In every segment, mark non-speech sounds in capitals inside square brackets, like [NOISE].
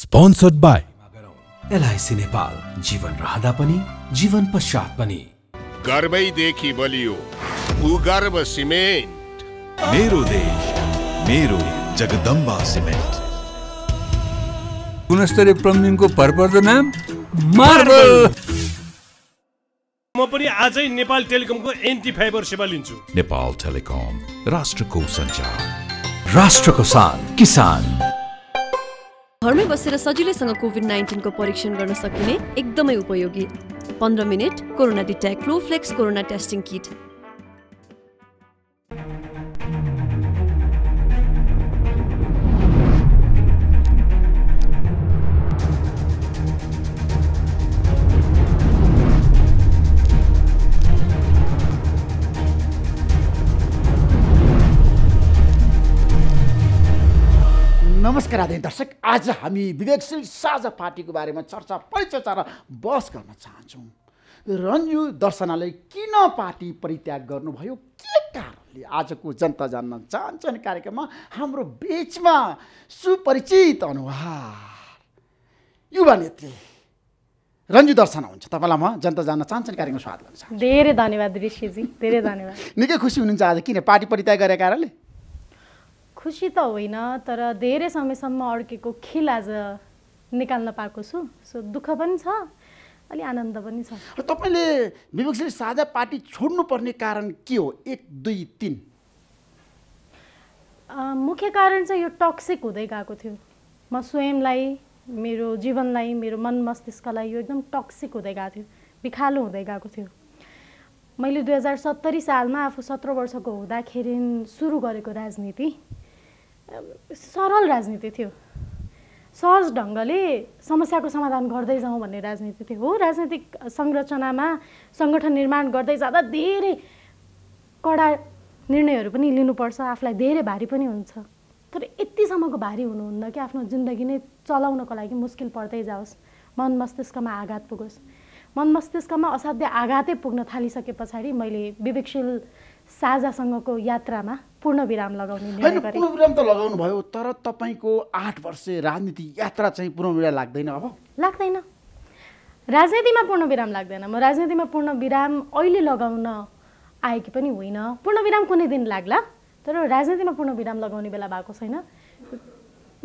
sponsored by LIC Nepal जीवन रहँदा पनि जीवन पश्चात पनि गर्वैदेखि बलियो गर्व सिमेन्ट मेरो देश मेरो जगदम्बा सिमेन्ट गुणस्तरीय प्लम्बिङको भरपर्दो नाम मार्बल म पनि आजै नेपाल टेलिकमको एन्टी फाइबर सेवा लिन्छु नेपाल टेलिकम राष्ट्रको सञ्चार राष्ट्रको सान किसान घरमै बसेर सजिलैसँग कोभिड नाइन्टिनको परीक्षण गर्न सकिने एकदमै उपयोगी पन्ध्र minute corona detect flex corona testing kit नमस्कार आदि दर्शक आज हामी विवेकशील साझा पार्टीको बारेमा चर्चा परिचर्चा र बहस गर्न चाहन्छौँ रन्जु दर्शनाले किन पार्टी परित्याग गर्नुभयो के कारणले आजको जनता जान्न चाहन्छन् कार्यक्रममा हाम्रो बिचमा सुपरिचित अनुहार युवा नेत्री रन्जु दर्शन हुन्छ तपाईँलाई म जनता जान्न चाहन्छु कार्यक्रममा स्वागत गर्छु धेरै धन्यवाद ऋषिजी धेरै धन्यवाद [LAUGHS] निकै खुसी हुनुहुन्छ आज किन पार्टी परित्याग गरेको कारणले खुसी त होइन तर धेरै समयसम्म अड्केको खिल आज निकाल्न पाएको छु सो दुःख पनि छ अलि आनन्द पनि छ तपाईँले विपक्षले साझा पार्टी छोड्नुपर्ने कारण के हो एक दुई तिन मुख्य कारण चाहिँ यो टक्सिक हुँदै गएको थियो म स्वयंलाई मेरो जीवनलाई मेरो मन मस्तिष्कलाई यो एकदम टक्सिक हुँदै गएको थियो बिखालो हुँदै गएको थियो मैले दुई हजार सत्तरी सालमा आफू सत्र वर्षको हुँदाखेरि सुरु गरेको राजनीति सरल राजनीति थियो सहज ढङ्गले समस्याको समाधान गर्दै जाउँ भन्ने राजनीति थियो हो राजनीतिक संरचनामा सङ्गठन निर्माण गर्दै जाँदा धेरै कडा निर्णयहरू पनि लिनुपर्छ आफूलाई धेरै भारी पनि हुन्छ तर यतिसम्मको भारी हुनुहुन्न कि आफ्नो जिन्दगी नै चलाउनको लागि मुस्किल पर्दै जाओस् मन मस्तिष्कमा आघात पुगोस् मन मस्तिष्कमा असाध्य आघातै पुग्न थालिसके पछाडि मैले विवेकशील साझासँगको यात्रामा पूर्ण विराम लगाउने पूर्ण विराम त लगाउनु भयो तर तपाईँको आठ वर्ष राजनीति यात्रा चाहिँ पूर्ण विराम लाग्दैन अब लाग्दैन राजनीतिमा पूर्ण विराम लाग्दैन म राजनीतिमा पूर्ण विराम अहिले लगाउन आएकी पनि होइन पूर्ण विराम कुनै दिन लाग्ला तर राजनीतिमा पूर्ण विराम लगाउने बेला भएको छैन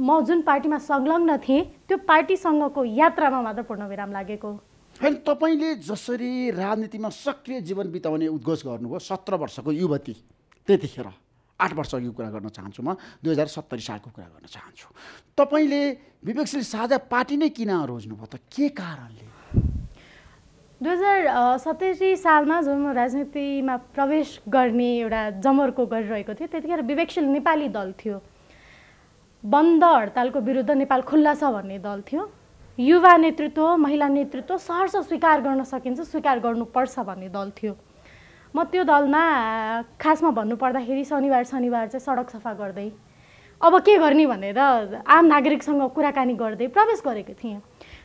म जुन पार्टीमा संलग्न थिएँ त्यो पार्टीसँगको यात्रामा मात्र पूर्ण विराम लागेको होइन तपाईँले जसरी राजनीतिमा सक्रिय जीवन बिताउने उद्घोष गर्नुभयो सत्र वर्षको युवती त्यतिखेर आठ वर्ष अघिको कुरा गर्न चाहन्छु म दुई हजार सत्तरी सालको कुरा गर्न चाहन्छु तपाईँले विवेकशील साझा पार्टी नै किन रोज्नुभयो त के कारणले दुई हजार सत्तरी सालमा जब म राजनीतिमा प्रवेश गर्ने एउटा जमर्को गरिरहेको थिएँ त्यतिखेर विवेकशील नेपाली दल थियो बन्द हडतालको विरुद्ध नेपाल खुल्ला छ भन्ने दल थियो युवा नेतृत्व महिला नेतृत्व सहरर्ष स्वीकार गर्न सकिन्छ स्वीकार गर्नुपर्छ भन्ने दल थियो म त्यो दलमा खासमा भन्नुपर्दाखेरि शनिबार शनिबार चाहिँ सडक सफा गर्दै अब के गर्ने भनेर आम नागरिकसँग कुराकानी गर्दै प्रवेश गरेको थिएँ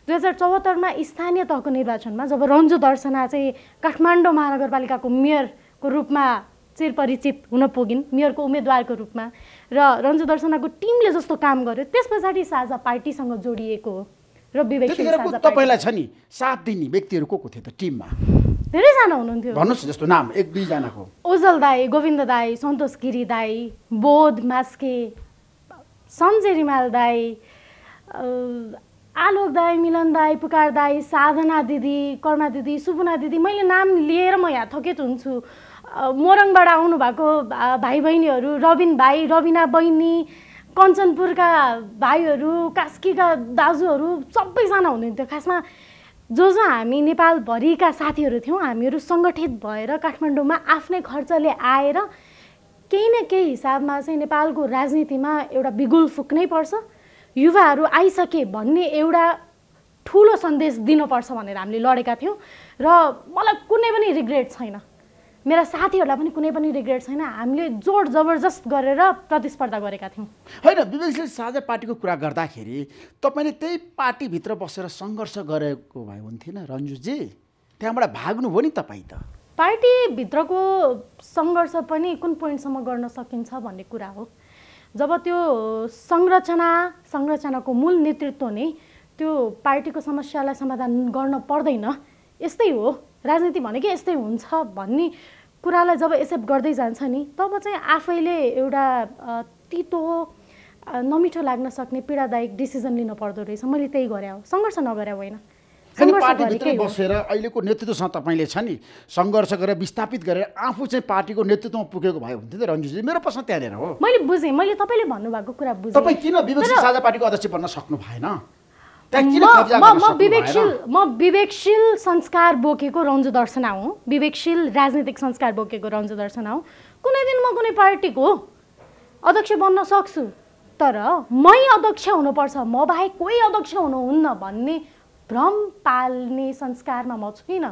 दुई हजार चौहत्तरमा स्थानीय तहको निर्वाचनमा जब रन्जु दर्शना चाहिँ काठमाडौँ महानगरपालिकाको मेयरको रूपमा चिरपरिचित हुन पुगिन् मेयरको उम्मेदवारको रूपमा र रन्जु दर्शनाको टिमले जस्तो काम गर्यो त्यस पछाडि साझा पार्टीसँग जोडिएको हो र विवेक तपाईँलाई छ नि साथ दिने व्यक्तिहरू को को थियो त टिममा धेरैजना हुनुहुन्थ्यो भन्नुहोस् जस्तो नाम एक दुईजनाको ओजल दाई गोविन्द दाई सन्तोष गिरी दाई बोध मास्के सञ्जय रिमाल दाई आलोक दाई मिलन दाई पुकार दाई साधना दिदी कर्मा दिदी सुपुना दिदी मैले नाम लिएर म यहाँ थकेत हुन्छु मोरङबाट आउनुभएको भाइ बहिनीहरू रबिन भाइ रबिना बहिनी कञ्चनपुरका भाइहरू कास्कीका दाजुहरू सबैजना हुनुहुन्थ्यो खासमा जो जो हामी नेपालभरिका साथीहरू थियौँ हामीहरू सङ्गठित भएर काठमाडौँमा आफ्नै खर्चले आएर केही न केही हिसाबमा चाहिँ नेपालको राजनीतिमा एउटा बिगुल फुक्नै पर्छ युवाहरू आइसके भन्ने एउटा ठुलो सन्देश दिनुपर्छ भनेर हामीले लडेका थियौँ र मलाई कुनै पनि रिग्रेट छैन मेरा साथीहरूलाई पनि कुनै पनि रिग्रेट छैन हामीले जोड जबरजस्त गरेर प्रतिस्पर्धा गरेका थियौँ होइन विवेकशील साझा पार्टीको कुरा गर्दाखेरि तपाईँले त्यही पार्टीभित्र बसेर सङ्घर्ष गरेको भए हुन्थेन रन्जुजी त्यहाँबाट भाग्नुभयो नि तपाईँ त पार्टीभित्रको सङ्घर्ष पनि कुन पोइन्टसम्म गर्न सकिन्छ भन्ने कुरा हो जब त्यो संरचना संरचनाको मूल नेतृत्व नै त्यो पार्टीको समस्यालाई समाधान गर्न पर्दैन यस्तै हो राजनीति भनेकै यस्तै हुन्छ भन्ने कुरालाई जब एक्सेप्ट गर्दै जान्छ नि तब चाहिँ आफैले एउटा तितो नमिठो लाग्न सक्ने पीडादायक डिसिजन लिन पर्दो रहेछ मैले त्यही गरेँ हो सङ्घर्ष नगरे होइन पार्टीभित्रै बसेर अहिलेको नेतृत्वसँग तपाईँले छ नि सङ्घर्ष गरेर विस्थापित गरेर आफू चाहिँ पार्टीको नेतृत्वमा पुगेको भए हुन्थ्यो त रन्जुजी मेरो प्रश्न त्यहाँनिर हो मैले बुझेँ मैले तपाईँले भन्नुभएको कुरा बुझेँ तपाईँ किन विपक्षी साझा पार्टीको अध्यक्ष बन्न सक्नु भएन म विवेकशील म विवेकशील संस्कार बोकेको रन्जु दर्शना हुँ विवेकशील राजनीतिक संस्कार बोकेको रन्जु दर्शना हुँ कुनै दिन म कुनै पार्टीको अध्यक्ष बन्न सक्छु तर मै अध्यक्ष हुनुपर्छ म बाहेक कोही अध्यक्ष हुनुहुन्न भन्ने भ्रम पाल्ने संस्कारमा म छुइनँ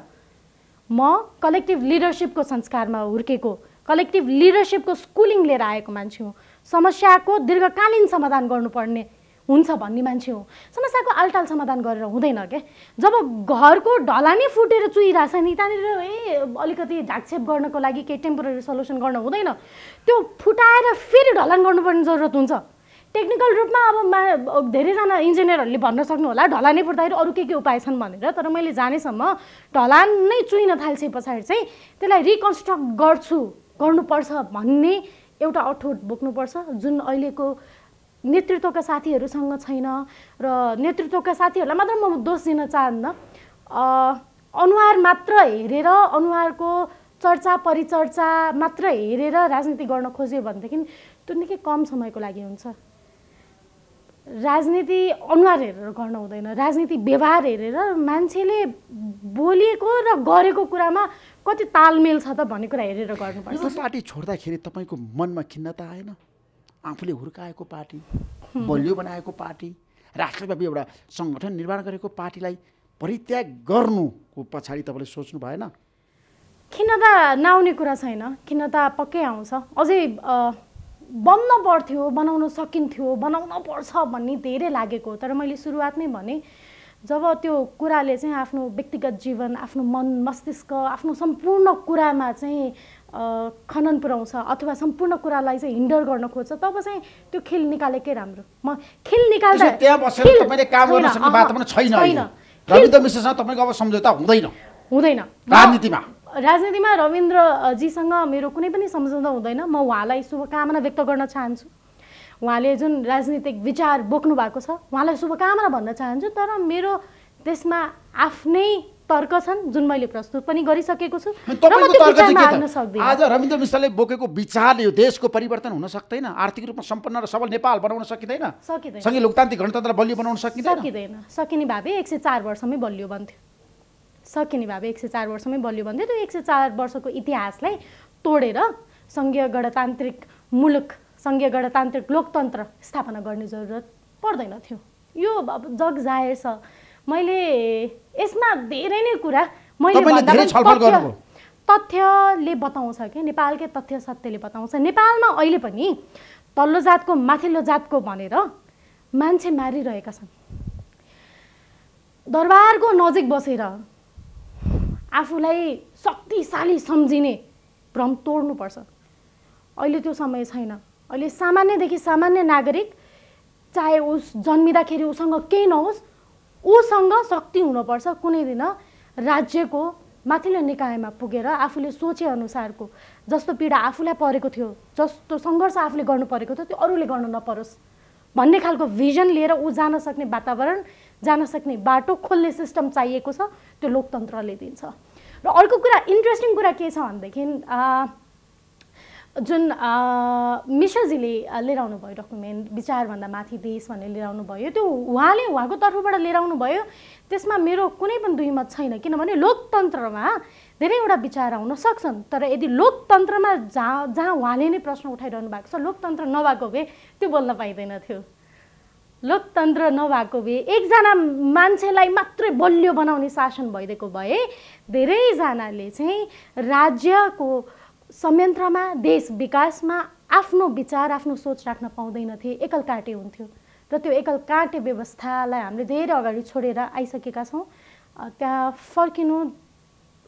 म कलेक्टिभ लिडरसिपको संस्कारमा हुर्केको कलेक्टिभ लिडरसिपको स्कुलिङ लिएर आएको मान्छे हुँ समस्याको दीर्घकालीन समाधान गर्नुपर्ने हुन्छ भन्ने मान्छे हो समस्याको आलटाल समाधान गरेर हुँदैन के जब घरको ढलानी फुटेर छ नि त्यहाँनिर ए अलिकति ढाकछेप गर्नको लागि केही टेम्पोररी सल्युसन गर्न हुँदैन त्यो फुटाएर फेरि ढलान गर्नुपर्ने जरुरत हुन्छ टेक्निकल रूपमा अब धेरैजना इन्जिनियरहरूले भन्न सक्नु सक्नुहोला ढलानै फुट्दाखेरि अरू के के उपाय छन् भनेर तर मैले जानेसम्म ढलान नै चुहिन थाल्छ पछाडि चाहिँ त्यसलाई रिकन्स्ट्रक्ट गर्छु गर्नुपर्छ भन्ने एउटा अठोट बोक्नुपर्छ जुन अहिलेको नेतृत्वका साथीहरूसँग छैन र नेतृत्वका साथीहरूलाई मात्र म दोष दिन चाहन्न अनुहार मात्र हेरेर अनुहारको चर्चा परिचर्चा मात्र हेरेर राजनीति गर्न खोज्यो भनेदेखि त्यो निकै कम समयको लागि हुन्छ राजनीति अनुहार हेरेर गर्न हुँदैन राजनीति व्यवहार हेरेर मान्छेले बोलेको र गरेको कुरामा कति तालमेल छ त भन्ने कुरा हेरेर गर्नुपर्छ पार्टी छोड्दाखेरि तपाईँको मनमा खिन्नता आएन आफूले हुर्काएको पार्टी बलियो बनाएको पार्टी राष्ट्रव्यापी एउटा सङ्गठन निर्माण गरेको पार्टीलाई परित्याग गर्नुको पछाडि तपाईँले सोच्नु भएन त नआउने कुरा छैन किन त पक्कै आउँछ अझै बन्न पर्थ्यो बनाउन सकिन्थ्यो बनाउन पर्छ भन्ने धेरै लागेको तर मैले सुरुवातमै भने जब त्यो कुराले चाहिँ आफ्नो व्यक्तिगत जीवन आफ्नो मन मस्तिष्क आफ्नो सम्पूर्ण कुरामा चाहिँ खनन पुऱ्याउँछ अथवा सम्पूर्ण कुरालाई चाहिँ हिन्डर गर्न खोज्छ तब चाहिँ त्यो खेल निकालेकै राम्रो म खेल निकाल्दा छैन हुँदैन राजनीतिमा राजनीतिमा रविन्द्रजीसँग मेरो कुनै पनि सम्झौता हुँदैन म उहाँलाई शुभकामना व्यक्त गर्न चाहन्छु उहाँले जुन राजनीतिक विचार बोक्नु भएको छ उहाँलाई शुभकामना भन्न चाहन्छु तर मेरो त्यसमा आफ्नै तर्क छन् जुन मैले प्रस्तुत पनि गरिसकेको छु आज रविन्द्र मिश्रले बोकेको विचारले यो देशको परिवर्तन हुन सक्दैन आर्थिक रूपमा सम्पन्न र सबल नेपाल बनाउन सकिँदैन सकिँदैन सँगै लोकतान्त्रिक गणतन्त्र बलियो बनाउन सकिँदैन सकिँदैन सकिने भावे एक सय चार वर्षमै बलियो बन्थ्यो सकिने भावे एक सय चार वर्षमै बलियो बन्थ्यो त्यो एक सय चार वर्षको इतिहासलाई तोडेर सङ्घीय गणतान्त्रिक मुलुक सङ्घीय गणतान्त्रिक लोकतन्त्र स्थापना गर्ने जरुरत पर्दैन थियो यो अब जग जाहेर छ मैले यसमा धेरै नै कुरा मैले तथ्यले बताउँछ क्या नेपालकै तथ्य सत्यले बताउँछ नेपालमा अहिले पनि तल्लो जातको माथिल्लो जातको भनेर मान्छे मारिरहेका छन् दरबारको नजिक बसेर आफूलाई शक्तिशाली सम्झिने भ्रम तोड्नुपर्छ अहिले त्यो समय छैन अहिले सामान्यदेखि सामान्य नागरिक चाहे उस जन्मिँदाखेरि उसँग केही नहोस् ऊसँग शक्ति हुनुपर्छ कुनै दिन राज्यको माथिल्लो निकायमा पुगेर आफूले सोचेअनुसारको जस्तो पीडा आफूलाई परेको थियो जस्तो सङ्घर्ष आफूले गर्नु परेको थियो त्यो अरूले गर्नु नपरोस् भन्ने खालको भिजन लिएर ऊ जान सक्ने वातावरण जान सक्ने बाटो खोल्ने सिस्टम चाहिएको छ त्यो लोकतन्त्रले दिन्छ र अर्को कुरा इन्ट्रेस्टिङ कुरा के छ भनेदेखि जुन मिश्रजीले लिएर आउनुभयो डकुमेन्ट विचारभन्दा माथि देश भनेर लिएर आउनुभयो त्यो उहाँले उहाँको तर्फबाट लिएर आउनुभयो त्यसमा मेरो कुनै पनि दुई मत छैन किनभने लोकतन्त्रमा धेरैवटा विचार आउन सक्छन् तर यदि लोकतन्त्रमा जहाँ जहाँ उहाँले नै प्रश्न उठाइरहनु भएको छ लोकतन्त्र नभएको भए त्यो बोल्न पाइँदैन थियो लोकतन्त्र नभएको भए एकजना मान्छेलाई मात्रै बलियो बनाउने शासन भइदिएको भए धेरैजनाले चाहिँ राज्यको संयन्त्रमा देश विकासमा आफ्नो विचार आफ्नो सोच राख्न पाउँदैनथे एकल काँटे हुन्थ्यो र त्यो एकल काँटे व्यवस्थालाई हामीले धेरै अगाडि छोडेर आइसकेका छौँ त्यहाँ फर्किनु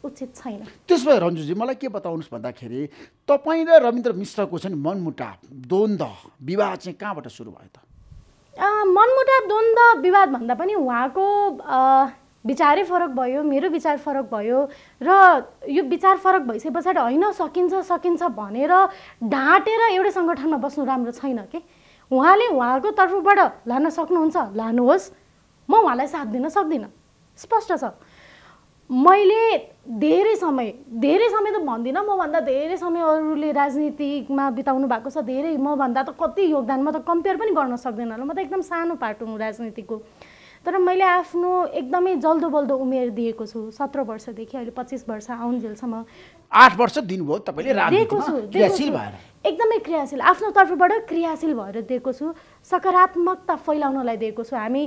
उचित छैन त्यसो भए रन्जुजी मलाई के बताउनुहोस् भन्दाखेरि तपाईँ र रविन्द्र मिश्रको चाहिँ मनमुटाप द्वन्द विवाह चाहिँ कहाँबाट सुरु भयो त मनमुटाप द्वन्द विवाद भन्दा पनि उहाँको विचारै फरक भयो मेरो विचार फरक भयो र यो विचार फरक भइसके पछाडि होइन सकिन्छ सकिन्छ भनेर ढाँटेर एउटै सङ्गठनमा बस्नु राम्रो छैन कि उहाँले उहाँको तर्फबाट लान सक्नुहुन्छ लानुहोस् म उहाँलाई साथ दिन सक्दिनँ स्पष्ट छ मैले धेरै समय धेरै समय त भन्दिनँ मभन्दा धेरै समय अरूले राजनीतिमा बिताउनु भएको छ धेरै मभन्दा त कति योगदान म त कम्पेयर पनि गर्न सक्दिनँ होला म त एकदम सानो पार्ट हुँ राजनीतिको तर मैले आफ्नो एकदमै जल्दो बल्दो उमेर दिएको छु सत्र वर्षदेखि अहिले पच्चिस वर्ष आउन्जेलसम्म आठ वर्ष दिनुभयो तपाईँले क्रियाशील भएर एकदमै क्रियाशील आफ्नो तर्फबाट क्रियाशील भएर दिएको छु सकारात्मकता फैलाउनलाई दिएको छु हामी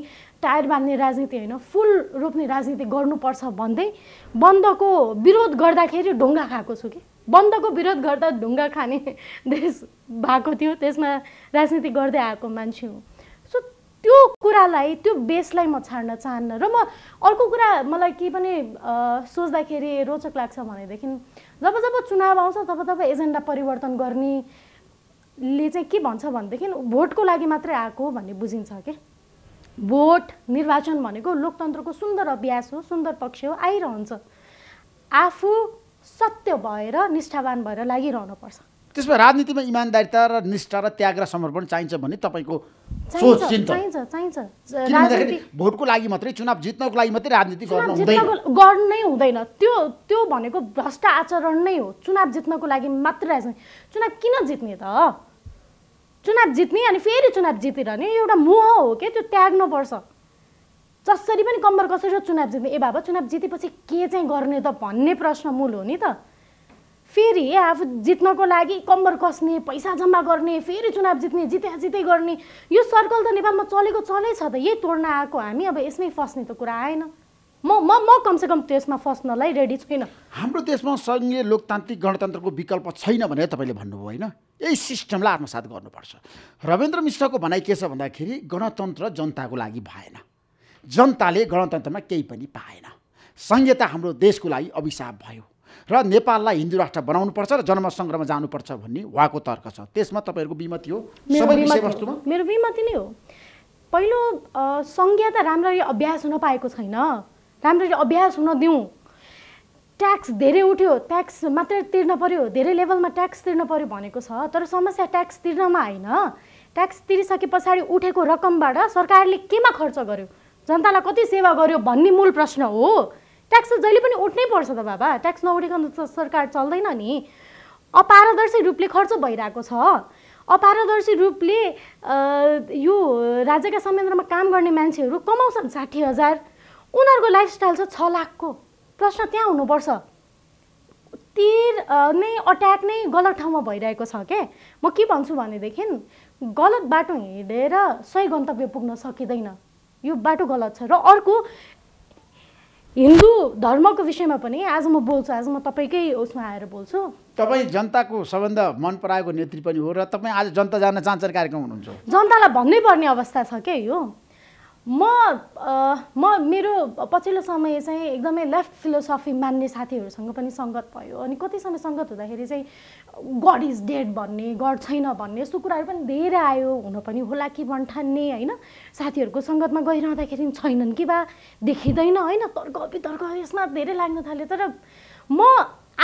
टायर बाँध्ने राजनीति होइन फुल रोप्ने राजनीति गर्नुपर्छ भन्दै बन्दको विरोध गर्दाखेरि ढुङ्गा खाएको छु कि बन्दको विरोध गर्दा ढुङ्गा खाने [LAUGHS] देश भएको थियो त्यसमा राजनीति गर्दै आएको मान्छे हो त्यो कुरालाई त्यो बेसलाई म छाड्न चाहन्न र म अर्को कुरा मलाई के पनि सोच्दाखेरि रोचक लाग्छ भनेदेखि जब जब चुनाव आउँछ तब तब एजेन्डा परिवर्तन गर्ने ले चाहिँ के भन्छ भनेदेखि भोटको लागि मात्रै आएको भन्ने बुझिन्छ के भोट निर्वाचन भनेको लोकतन्त्रको सुन्दर अभ्यास हो सुन्दर पक्ष हो आइरहन्छ आफू सत्य भएर निष्ठावान भएर लागिरहनुपर्छ त्यसमा राजनीतिमा इमान्दारिता र निष्ठा र त्याग र समर्पण चाहिन्छ भन्ने तपाईँको सोच चिन्ता भोटको लागि मात्रै चुनाव जित्नको लागि मात्रै राजनीति हुँदैन गर्नै हुँदैन त्यो त्यो भनेको भ्रष्ट आचरण नै हो चुनाव जित्नको लागि मात्र राजनीति चुनाव किन जित्ने त चुनाव जित्ने अनि फेरि चुनाव जितिरहने एउटा मोह हो क्या त्यो त्याग्नुपर्छ जसरी पनि कम्बर कसरी चुनाव जित्ने ए बाबा चुनाव जितेपछि के चाहिँ गर्ने त भन्ने प्रश्न मूल हो नि त फेरि आफू जित्नको लागि कम्बर कस्ने पैसा जम्मा गर्ने फेरि चुनाव जित्ने जिते जितै गर्ने यो सर्कल त नेपालमा चलेको चलै छ त यही तोड्न आएको हामी अब यसमै फस्ने त कुरा आएन म म म कमसेकम त्यसमा फस्नलाई रेडी छुइनँ हाम्रो देशमा सङ्घीय लोकतान्त्रिक गणतन्त्रको विकल्प छैन भनेर तपाईँले भन्नुभयो होइन यही सिस्टमलाई आत्मसात गर्नुपर्छ रविन्द्र मिश्रको भनाइ के छ भन्दाखेरि गणतन्त्र जनताको लागि भएन जनताले गणतन्त्रमा केही पनि पाएन संहिता हाम्रो देशको लागि अभिशाप भयो र नेपाललाई हिन्दू राष्ट्र बनाउनुपर्छ र जन्मसङ्ग्रहमा जानुपर्छ भन्ने उहाँको तर्क छ त्यसमा तपाईँहरूको विमति हो मेरो विमति नै हो पहिलो संज्ञा त राम्ररी अभ्यास हुन पाएको छैन राम्ररी अभ्यास हुन दिउँ ट्याक्स धेरै उठ्यो ट्याक्स मात्रै तिर्न पर्यो धेरै लेभलमा ट्याक्स तिर्न पर्यो भनेको छ तर समस्या ट्याक्स तिर्नमा होइन ट्याक्स तिरिसके पछाडि उठेको रकमबाट सरकारले केमा खर्च गर्यो जनतालाई कति सेवा गर्यो भन्ने मूल प्रश्न हो ट्याक्स त जहिले पनि उठ्नै पर्छ त बाबा ट्याक्स नउठिकन त सरकार चल्दैन नि अपारदर्शी रूपले खर्च भइरहेको छ अपारदर्शी रूपले यो राज्यका संयन्त्रमा काम गर्ने मान्छेहरू कमाउँछन् साठी हजार उनीहरूको लाइफस्टाइल छ छ लाखको प्रश्न त्यहाँ हुनुपर्छ तिर नै अट्याक नै गलत ठाउँमा भइरहेको छ के म के भन्छु भनेदेखि गलत बाटो हिँडेर सही गन्तव्य पुग्न सकिँदैन यो बाटो गलत छ र अर्को हिन्दू धर्मको विषयमा पनि आज म बोल्छु आज म तपाईँकै उसमा आएर बोल्छु तपाईँ जनताको सबभन्दा मन पराएको नेत्री पनि हो र तपाईँ आज जनता जान चाहन्छ कार्यक्रम हुनुहुन्छ जनतालाई भन्नै पर्ने अवस्था छ क्या यो म म मेरो पछिल्लो समय चाहिँ एकदमै लेफ्ट फिलोसफी मान्ने साथीहरूसँग पनि सङ्गत भयो अनि कति समय सङ्गत हुँदाखेरि चाहिँ गड इज डेड भन्ने गड छैन भन्ने यस्तो कुराहरू पनि धेरै आयो हुन पनि होला कि भन्ठान्ने होइन साथीहरूको सङ्गतमा गइरहँदाखेरि छैनन् कि बा देखिँदैन होइन तर्क वितर्क यसमा धेरै लाग्न थाल्यो तर म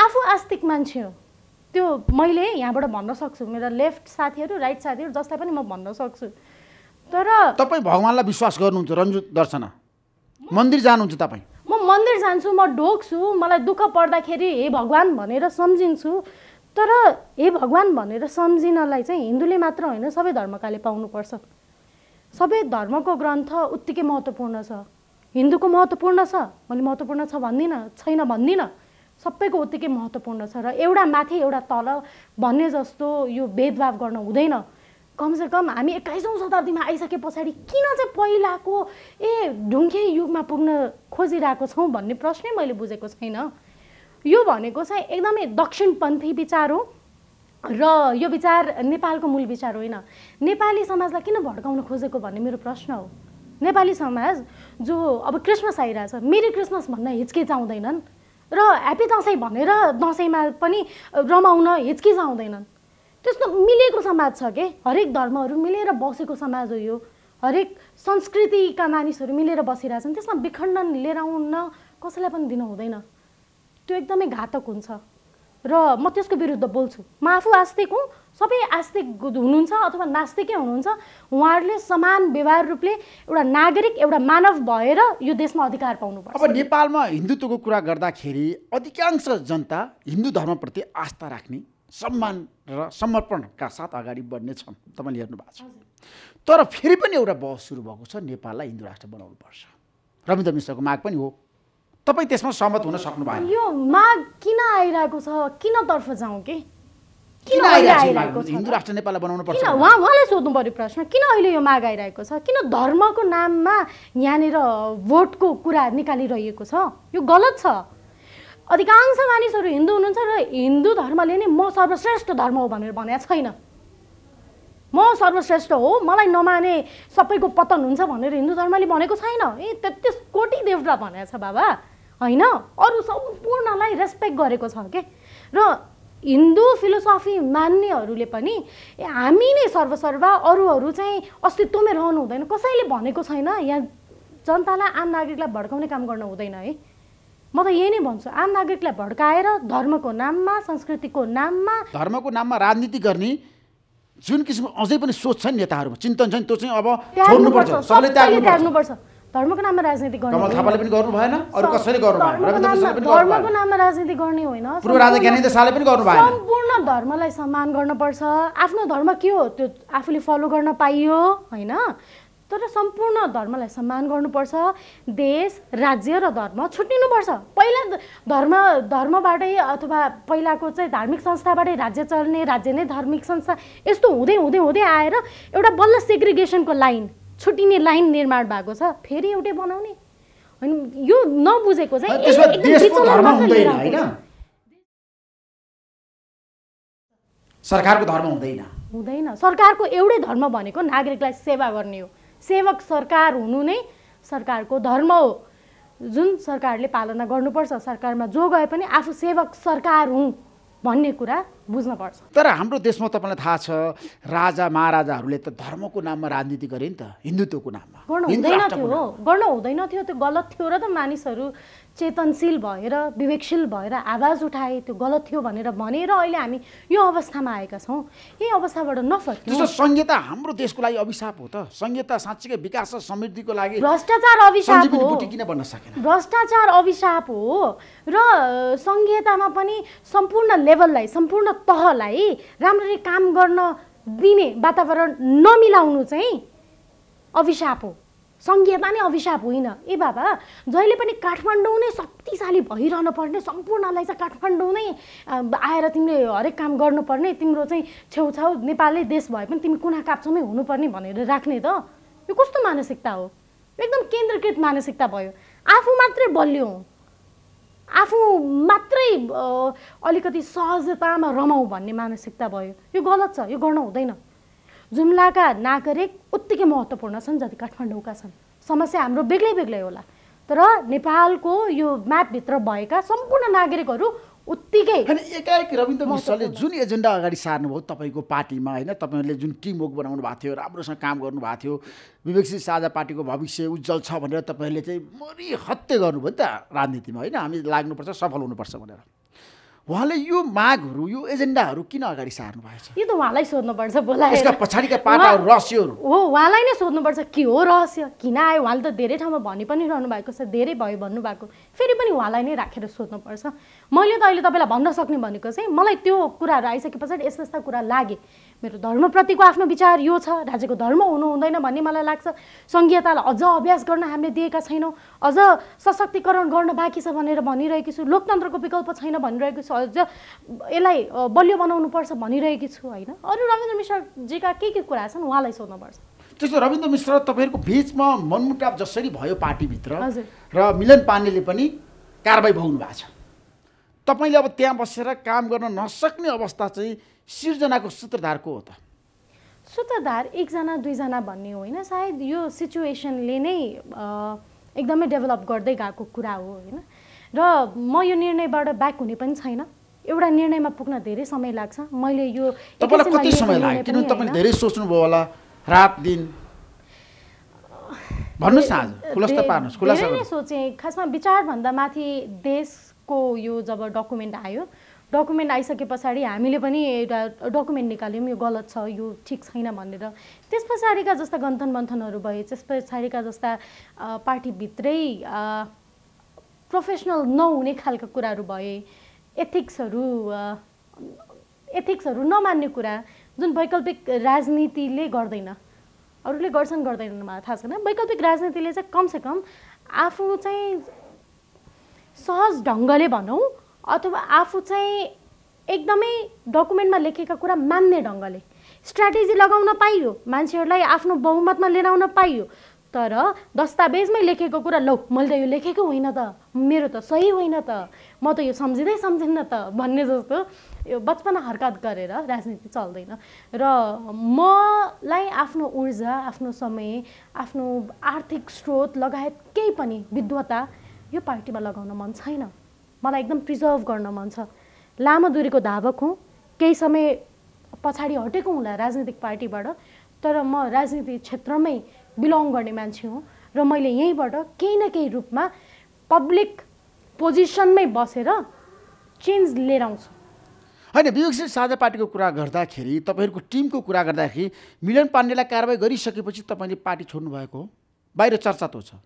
आफू आस्तिक मान्छे हो त्यो मैले यहाँबाट भन्न सक्छु मेरो लेफ्ट साथीहरू राइट साथीहरू जसलाई पनि म भन्न सक्छु तर तपाईँ भगवान्लाई विश्वास गर्नुहुन्छ रन्जु दर्शना मन्दिर जानुहुन्छ तपाईँ म मन्दिर जान्छु म ढोक्छु मलाई दुःख पर्दाखेरि हे भगवान् भनेर सम्झिन्छु तर हे भगवान् भनेर सम्झिनलाई चाहिँ हिन्दूले मात्र होइन सबै धर्मकाले पाउनुपर्छ सबै धर्मको ग्रन्थ उत्तिकै महत्त्वपूर्ण छ हिन्दूको महत्त्वपूर्ण छ मैले महत्त्वपूर्ण छ भन्दिनँ छैन भन्दिनँ सबैको उत्तिकै महत्त्वपूर्ण छ र एउटा माथि एउटा तल भन्ने जस्तो यो भेदभाव गर्न हुँदैन कमसेकम हामी एक्काइसौँ शताब्दीमा आइसके पछाडि किन चाहिँ पहिलाको ए ढुङ्गे युगमा पुग्न खोजिरहेको छौँ भन्ने प्रश्नै मैले बुझेको छैन यो भनेको चाहिँ एकदमै दक्षिणपन्थी विचार हो र यो विचार नेपालको मूल विचार होइन नेपाली समाजलाई किन भड्काउन खोजेको भन्ने मेरो प्रश्न हो नेपाली समाज जो अब क्रिसमस आइरहेछ मेरी क्रिसमस भन्न हिचकिचाउँदैनन् र ह्याप्पी दसैँ भनेर दसैँमा पनि रमाउन हिचकिचाउँदैनन् त्यस्तो मिलेको समाज छ के हरेक धर्महरू मिलेर बसेको समाज हो यो हरेक संस्कृतिका मानिसहरू मिलेर बसिरहेछन् त्यसमा विखण्डन लिएर आउन कसैलाई पनि दिनु हुँदैन त्यो एकदमै घातक हुन्छ र म त्यसको विरुद्ध बोल्छु म आफू आस्तिक हुँ सबै आस्तिक हुनुहुन्छ अथवा नास्तिकै हुनुहुन्छ उहाँहरूले समान व्यवहार रूपले एउटा नागरिक एउटा मानव भएर यो देशमा अधिकार पाउनुपर्छ अब नेपालमा हिन्दुत्वको कुरा गर्दाखेरि अधिकांश जनता हिन्दू धर्मप्रति आस्था राख्ने सम्मान र समर्पणका साथ अगाडि बढ्ने छन् तपाईँले हेर्नु भएको छ तर फेरि पनि एउटा बहस सुरु भएको छ नेपाललाई हिन्दू राष्ट्र बनाउनुपर्छ रविन्द्र मिश्रको माग पनि हो तपाईँ त्यसमा सहमत हुन सक्नु भएन यो माग किन आइरहेको छ किन तर्फ जाउँ कि किन आइरहेको छ हिन्दू राष्ट्र नेपाललाई बनाउनु पर्छ उहाँ उहाँलाई सोध्नु पर्यो प्रश्न किन अहिले यो माग आइरहेको छ किन धर्मको नाममा यहाँनिर भोटको कुरा निकालिरहेको छ यो गलत छ अधिकांश मानिसहरू हिन्दू हुनुहुन्छ र हिन्दू धर्मले नै म सर्वश्रेष्ठ धर्म हो भनेर भनेको छैन म सर्वश्रेष्ठ हो मलाई नमाने सबैको पतन हुन्छ भनेर हिन्दू धर्मले भनेको छैन ए तेत्तिस कोटि देवता भनेको छ बाबा होइन अरू सम्पूर्णलाई रेस्पेक्ट गरेको छ के र हिन्दू फिलोसफी मान्नेहरूले पनि हामी नै सर्वसर्वा अरूहरू चाहिँ अस्तित्वमै रहनु हुँदैन कसैले भनेको छैन यहाँ जनतालाई आम नागरिकलाई भड्काउने काम गर्न हुँदैन है म त यही नै भन्छु आम नागरिकलाई भड्काएर धर्मको नाममा संस्कृतिको नाममा धर्मको नाममा राजनीति गर्ने जुन किसिमको अझै पनि सोच छ नि नेताहरूमा चिन्तन छ नि त्यो चाहिँ अब छोड्नुपर्छ सबैले त्याग्नुपर्छ धर्मको नाममा राजनीति गर्ने थापाले पनि गर्नु भएन अरू कसैले गर्नु भएन धर्मको नाममा राजनीति गर्ने होइन पूर्व राजा ज्ञानेन्द्र शाहले पनि गर्नु भएन सम्पूर्ण धर्मलाई सम्मान गर्नुपर्छ आफ्नो धर्म के हो त्यो आफूले फलो गर्न पाइयो होइन तर सम्पूर्ण धर्मलाई सम्मान गर्नुपर्छ देश राज्य र धर्म छुट्टिनुपर्छ पहिला धर्म धर्मबाटै अथवा पहिलाको चाहिँ धार्मिक संस्थाबाटै राज्य चल्ने राज्य नै धार्मिक संस्था यस्तो हुँदै हुँदै हुँदै आएर एउटा बल्ल सेग्रिगेसनको लाइन छुट्टिने लाइन निर्माण भएको छ फेरि एउटै बनाउने होइन यो नबुझेको चाहिँ सरकारको धर्म हुँदैन हुँदैन सरकारको एउटै धर्म भनेको नागरिकलाई सेवा गर्ने हो सेवक सरकार हुनु नै सरकारको धर्म हो जुन सरकारले पालना गर्नुपर्छ सरकारमा जो गए पनि आफू सेवक सरकार हुँ भन्ने कुरा बुझ्नुपर्छ तर हाम्रो देशमा तपाईँलाई थाहा छ राजा महाराजाहरूले त धर्मको नाममा राजनीति गरे नि त हिन्दुत्वको नाममा गर्न हुँदैन थियो गर्न हुँदैन थियो त्यो गलत थियो र त मानिसहरू चेतनशील भएर विवेकशील भएर आवाज उठाए त्यो गलत थियो भनेर भनेर अहिले हामी यो अवस्थामा आएका छौँ यही अवस्थाबाट नसक्यौँ संहिता हाम्रो देशको लागि अभिशाप हो त संहिता साँच्चीकै विकास र समृद्धिको लागि भ्रष्टाचार अभिशाप हो किन भन्न सकेन भ्रष्टाचार अभिशाप हो र संहितामा पनि सम्पूर्ण लेभललाई सम्पूर्ण तहलाई राम्ररी काम गर्न दिने वातावरण नमिलाउनु चाहिँ अभिशाप हो सङ्घीयता नै अभिशाप होइन ए बाबा जहिले पनि काठमाडौँ नै शक्तिशाली भइरहनु पर्ने सम्पूर्णलाई चाहिँ काठमाडौँ नै आएर तिमीले हरेक काम गर्नुपर्ने तिम्रो चाहिँ छेउछाउ नेपालै देश भए पनि तिमी कुना काप्चोमै हुनुपर्ने भनेर राख्ने त यो कस्तो मानसिकता हो एकदम केन्द्रकृत मानसिकता भयो आफू मात्रै बलियो आफू मात्रै अलिकति सहजतामा रमाउँ भन्ने मानसिकता भयो यो गलत छ यो गर्न हुँदैन जुम्लाका नागरिक उत्तिकै महत्त्वपूर्ण छन् जति काठमाडौँका छन् समस्या हाम्रो बेग्लै बेग्लै होला तर नेपालको यो म्यापभित्र भएका सम्पूर्ण नागरिकहरू उत्तिकै एकाएक रविन्द्र मिश्रले जुन एजेन्डा अगाडि सार्नुभयो तपाईँको पार्टीमा होइन तपाईँहरूले जुन टिमवर्क बनाउनु भएको थियो राम्रोसँग काम गर्नुभएको थियो विवेकशील साझा पार्टीको भविष्य उज्जवल छ भनेर तपाईँहरूले चाहिँ मरि गर्नुभयो नि त राजनीतिमा होइन हामी लाग्नुपर्छ सफल हुनुपर्छ भनेर उहाँले यो मागहरू यो एजेन्डाहरू किन अगाडि सार्नु भएको छ यो त उहाँलाई सोध्नुपर्छ बोला यसका पछाडिका पाटाहरू रहस्यहरू हो उहाँलाई नै सोध्नुपर्छ के हो रहस्य किन आयो उहाँले त धेरै ठाउँमा भनि पनि रहनु भएको छ धेरै भयो भन्नुभएको फेरि पनि उहाँलाई नै राखेर सोध्नुपर्छ मैले त अहिले तपाईँलाई भन्न सक्ने भनेको चाहिँ मलाई त्यो कुराहरू आइसके पछाडि यस्ता यस्ता कुरा लागे मेरो धर्मप्रतिको आफ्नो विचार यो छ राज्यको धर्म हुनु हुँदैन भन्ने मलाई लाग्छ सङ्घीयतालाई अझ अभ्यास गर्न हामीले दिएका छैनौँ अझ सशक्तिकरण गर्न बाँकी छ भनेर भनिरहेकी छु लोकतन्त्रको विकल्प छैन भनिरहेको छु अझ यसलाई बलियो बनाउनुपर्छ भनिरहेकी छु होइन अरू रविन्द्र मिश्रजीका के के कुरा छन् उहाँलाई सोध्नुपर्छ त्यस्तो रविन्द्र मिश्र तपाईँहरूको बिचमा मनमुटाव जसरी भयो पार्टीभित्र र मिलन पाण्डेले पनि कारवाही भोग्नु भएको छ तपाईँले अब त्यहाँ बसेर काम गर्न नसक्ने अवस्था चाहिँ सिर्जनाको सूत्रधार को हो त सूत्रधार एकजना दुईजना भन्ने होइन सायद यो सिचुएसनले नै एकदमै डेभलप गर्दै गएको कुरा हो होइन र म यो निर्णयबाट ब्याक हुने पनि छैन एउटा निर्णयमा पुग्न धेरै समय लाग्छ मैले यो कति समय लाग्यो किनभने तपाईँले धेरै सोच्नुभयो होला रात दिन भन्नुहोस् न आज खुलासा पार्नुहोस् खुलासा सोचेँ खासमा विचारभन्दा माथि देश को यो जब डकुमेन्ट आयो डकुमेन्ट आइसके पछाडि हामीले पनि एउटा डकुमेन्ट निकाल्यौँ यो गलत छ यो ठिक छैन भनेर त्यस पछाडिका जस्ता गन्थन मन्थनहरू भए त्यस पछाडिका जस्ता पार्टीभित्रै प्रोफेसनल नहुने खालका कुराहरू भए एथिक्सहरू एथिक्सहरू नमान्ने कुरा जुन वैकल्पिक राजनीतिले गर्दैन अरूले गर्छन् गर्दैनन् मलाई थाहा छैन वैकल्पिक राजनीतिले चाहिँ कमसेकम आफू चाहिँ सहज ढङ्गले भनौँ अथवा आफू चाहिँ एकदमै डकुमेन्टमा लेखेका कुरा मान्ने ढङ्गले स्ट्राटेजी लगाउन पाइयो मान्छेहरूलाई आफ्नो बहुमतमा लिएर आउन पाइयो तर दस्तावेजमै लेखेको कुरा लौ मैले त यो लेखेको होइन त मेरो त सही होइन त म त यो सम्झिँदै सम्झिन्न त भन्ने जस्तो यो बचपन हरकत गरेर राजनीति चल्दैन र मलाई आफ्नो ऊर्जा आफ्नो समय आफ्नो आर्थिक स्रोत लगायत केही पनि विद्वता यो पार्टीमा लगाउन मन छैन मलाई एकदम प्रिजर्भ गर्न मन छ लामो दुरीको धावक हुँ केही समय पछाडि हटेको हुँला राजनीतिक पार्टीबाट तर म राजनीतिक क्षेत्रमै बिलङ गर्ने मान्छे हुँ र मैले यहीँबाट केही न केही रूपमा पब्लिक पोजिसनमै बसेर चेन्ज लिएर आउँछु होइन विवेकशील साझा पार्टीको कुरा गर्दाखेरि तपाईँहरूको टिमको कुरा गर्दाखेरि मिलन पाण्डेलाई कारवाही गरिसकेपछि तपाईँले पार्टी छोड्नु भएको हो बाहिर चर्चा त छ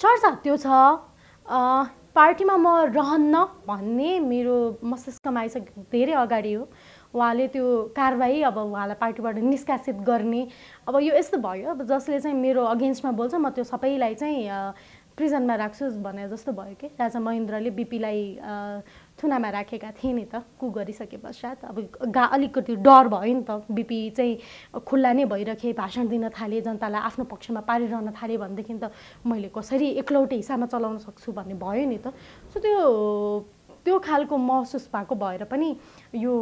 चर्चा त्यो छ पार्टीमा म रहन्न भन्ने मेरो मस्तिष्कमा आइसकेको धेरै अगाडि हो उहाँले त्यो कारवाही अब उहाँलाई पार्टीबाट निष्कासित गर्ने अब यो यस्तो भयो अब जसले चाहिँ मेरो अगेन्स्टमा बोल्छ म त्यो सबैलाई चाहिँ प्रिजनमा राख्छु भने जस्तो भयो कि राजा महेन्द्रले बिपीलाई थुनामा राखेका थिएँ नि त कु गरिसके पश्चात अब गा अलिकति डर भयो नि त बिपी चाहिँ खुल्ला नै भइरहे भाषण दिन थालेँ जनतालाई आफ्नो पक्षमा पारिरहन थालेँ भनेदेखि त मैले कसरी एकलौटे हिसाबमा चलाउन सक्छु भन्ने भयो नि त सो त्यो त्यो खालको महसुस भएको भएर पनि यो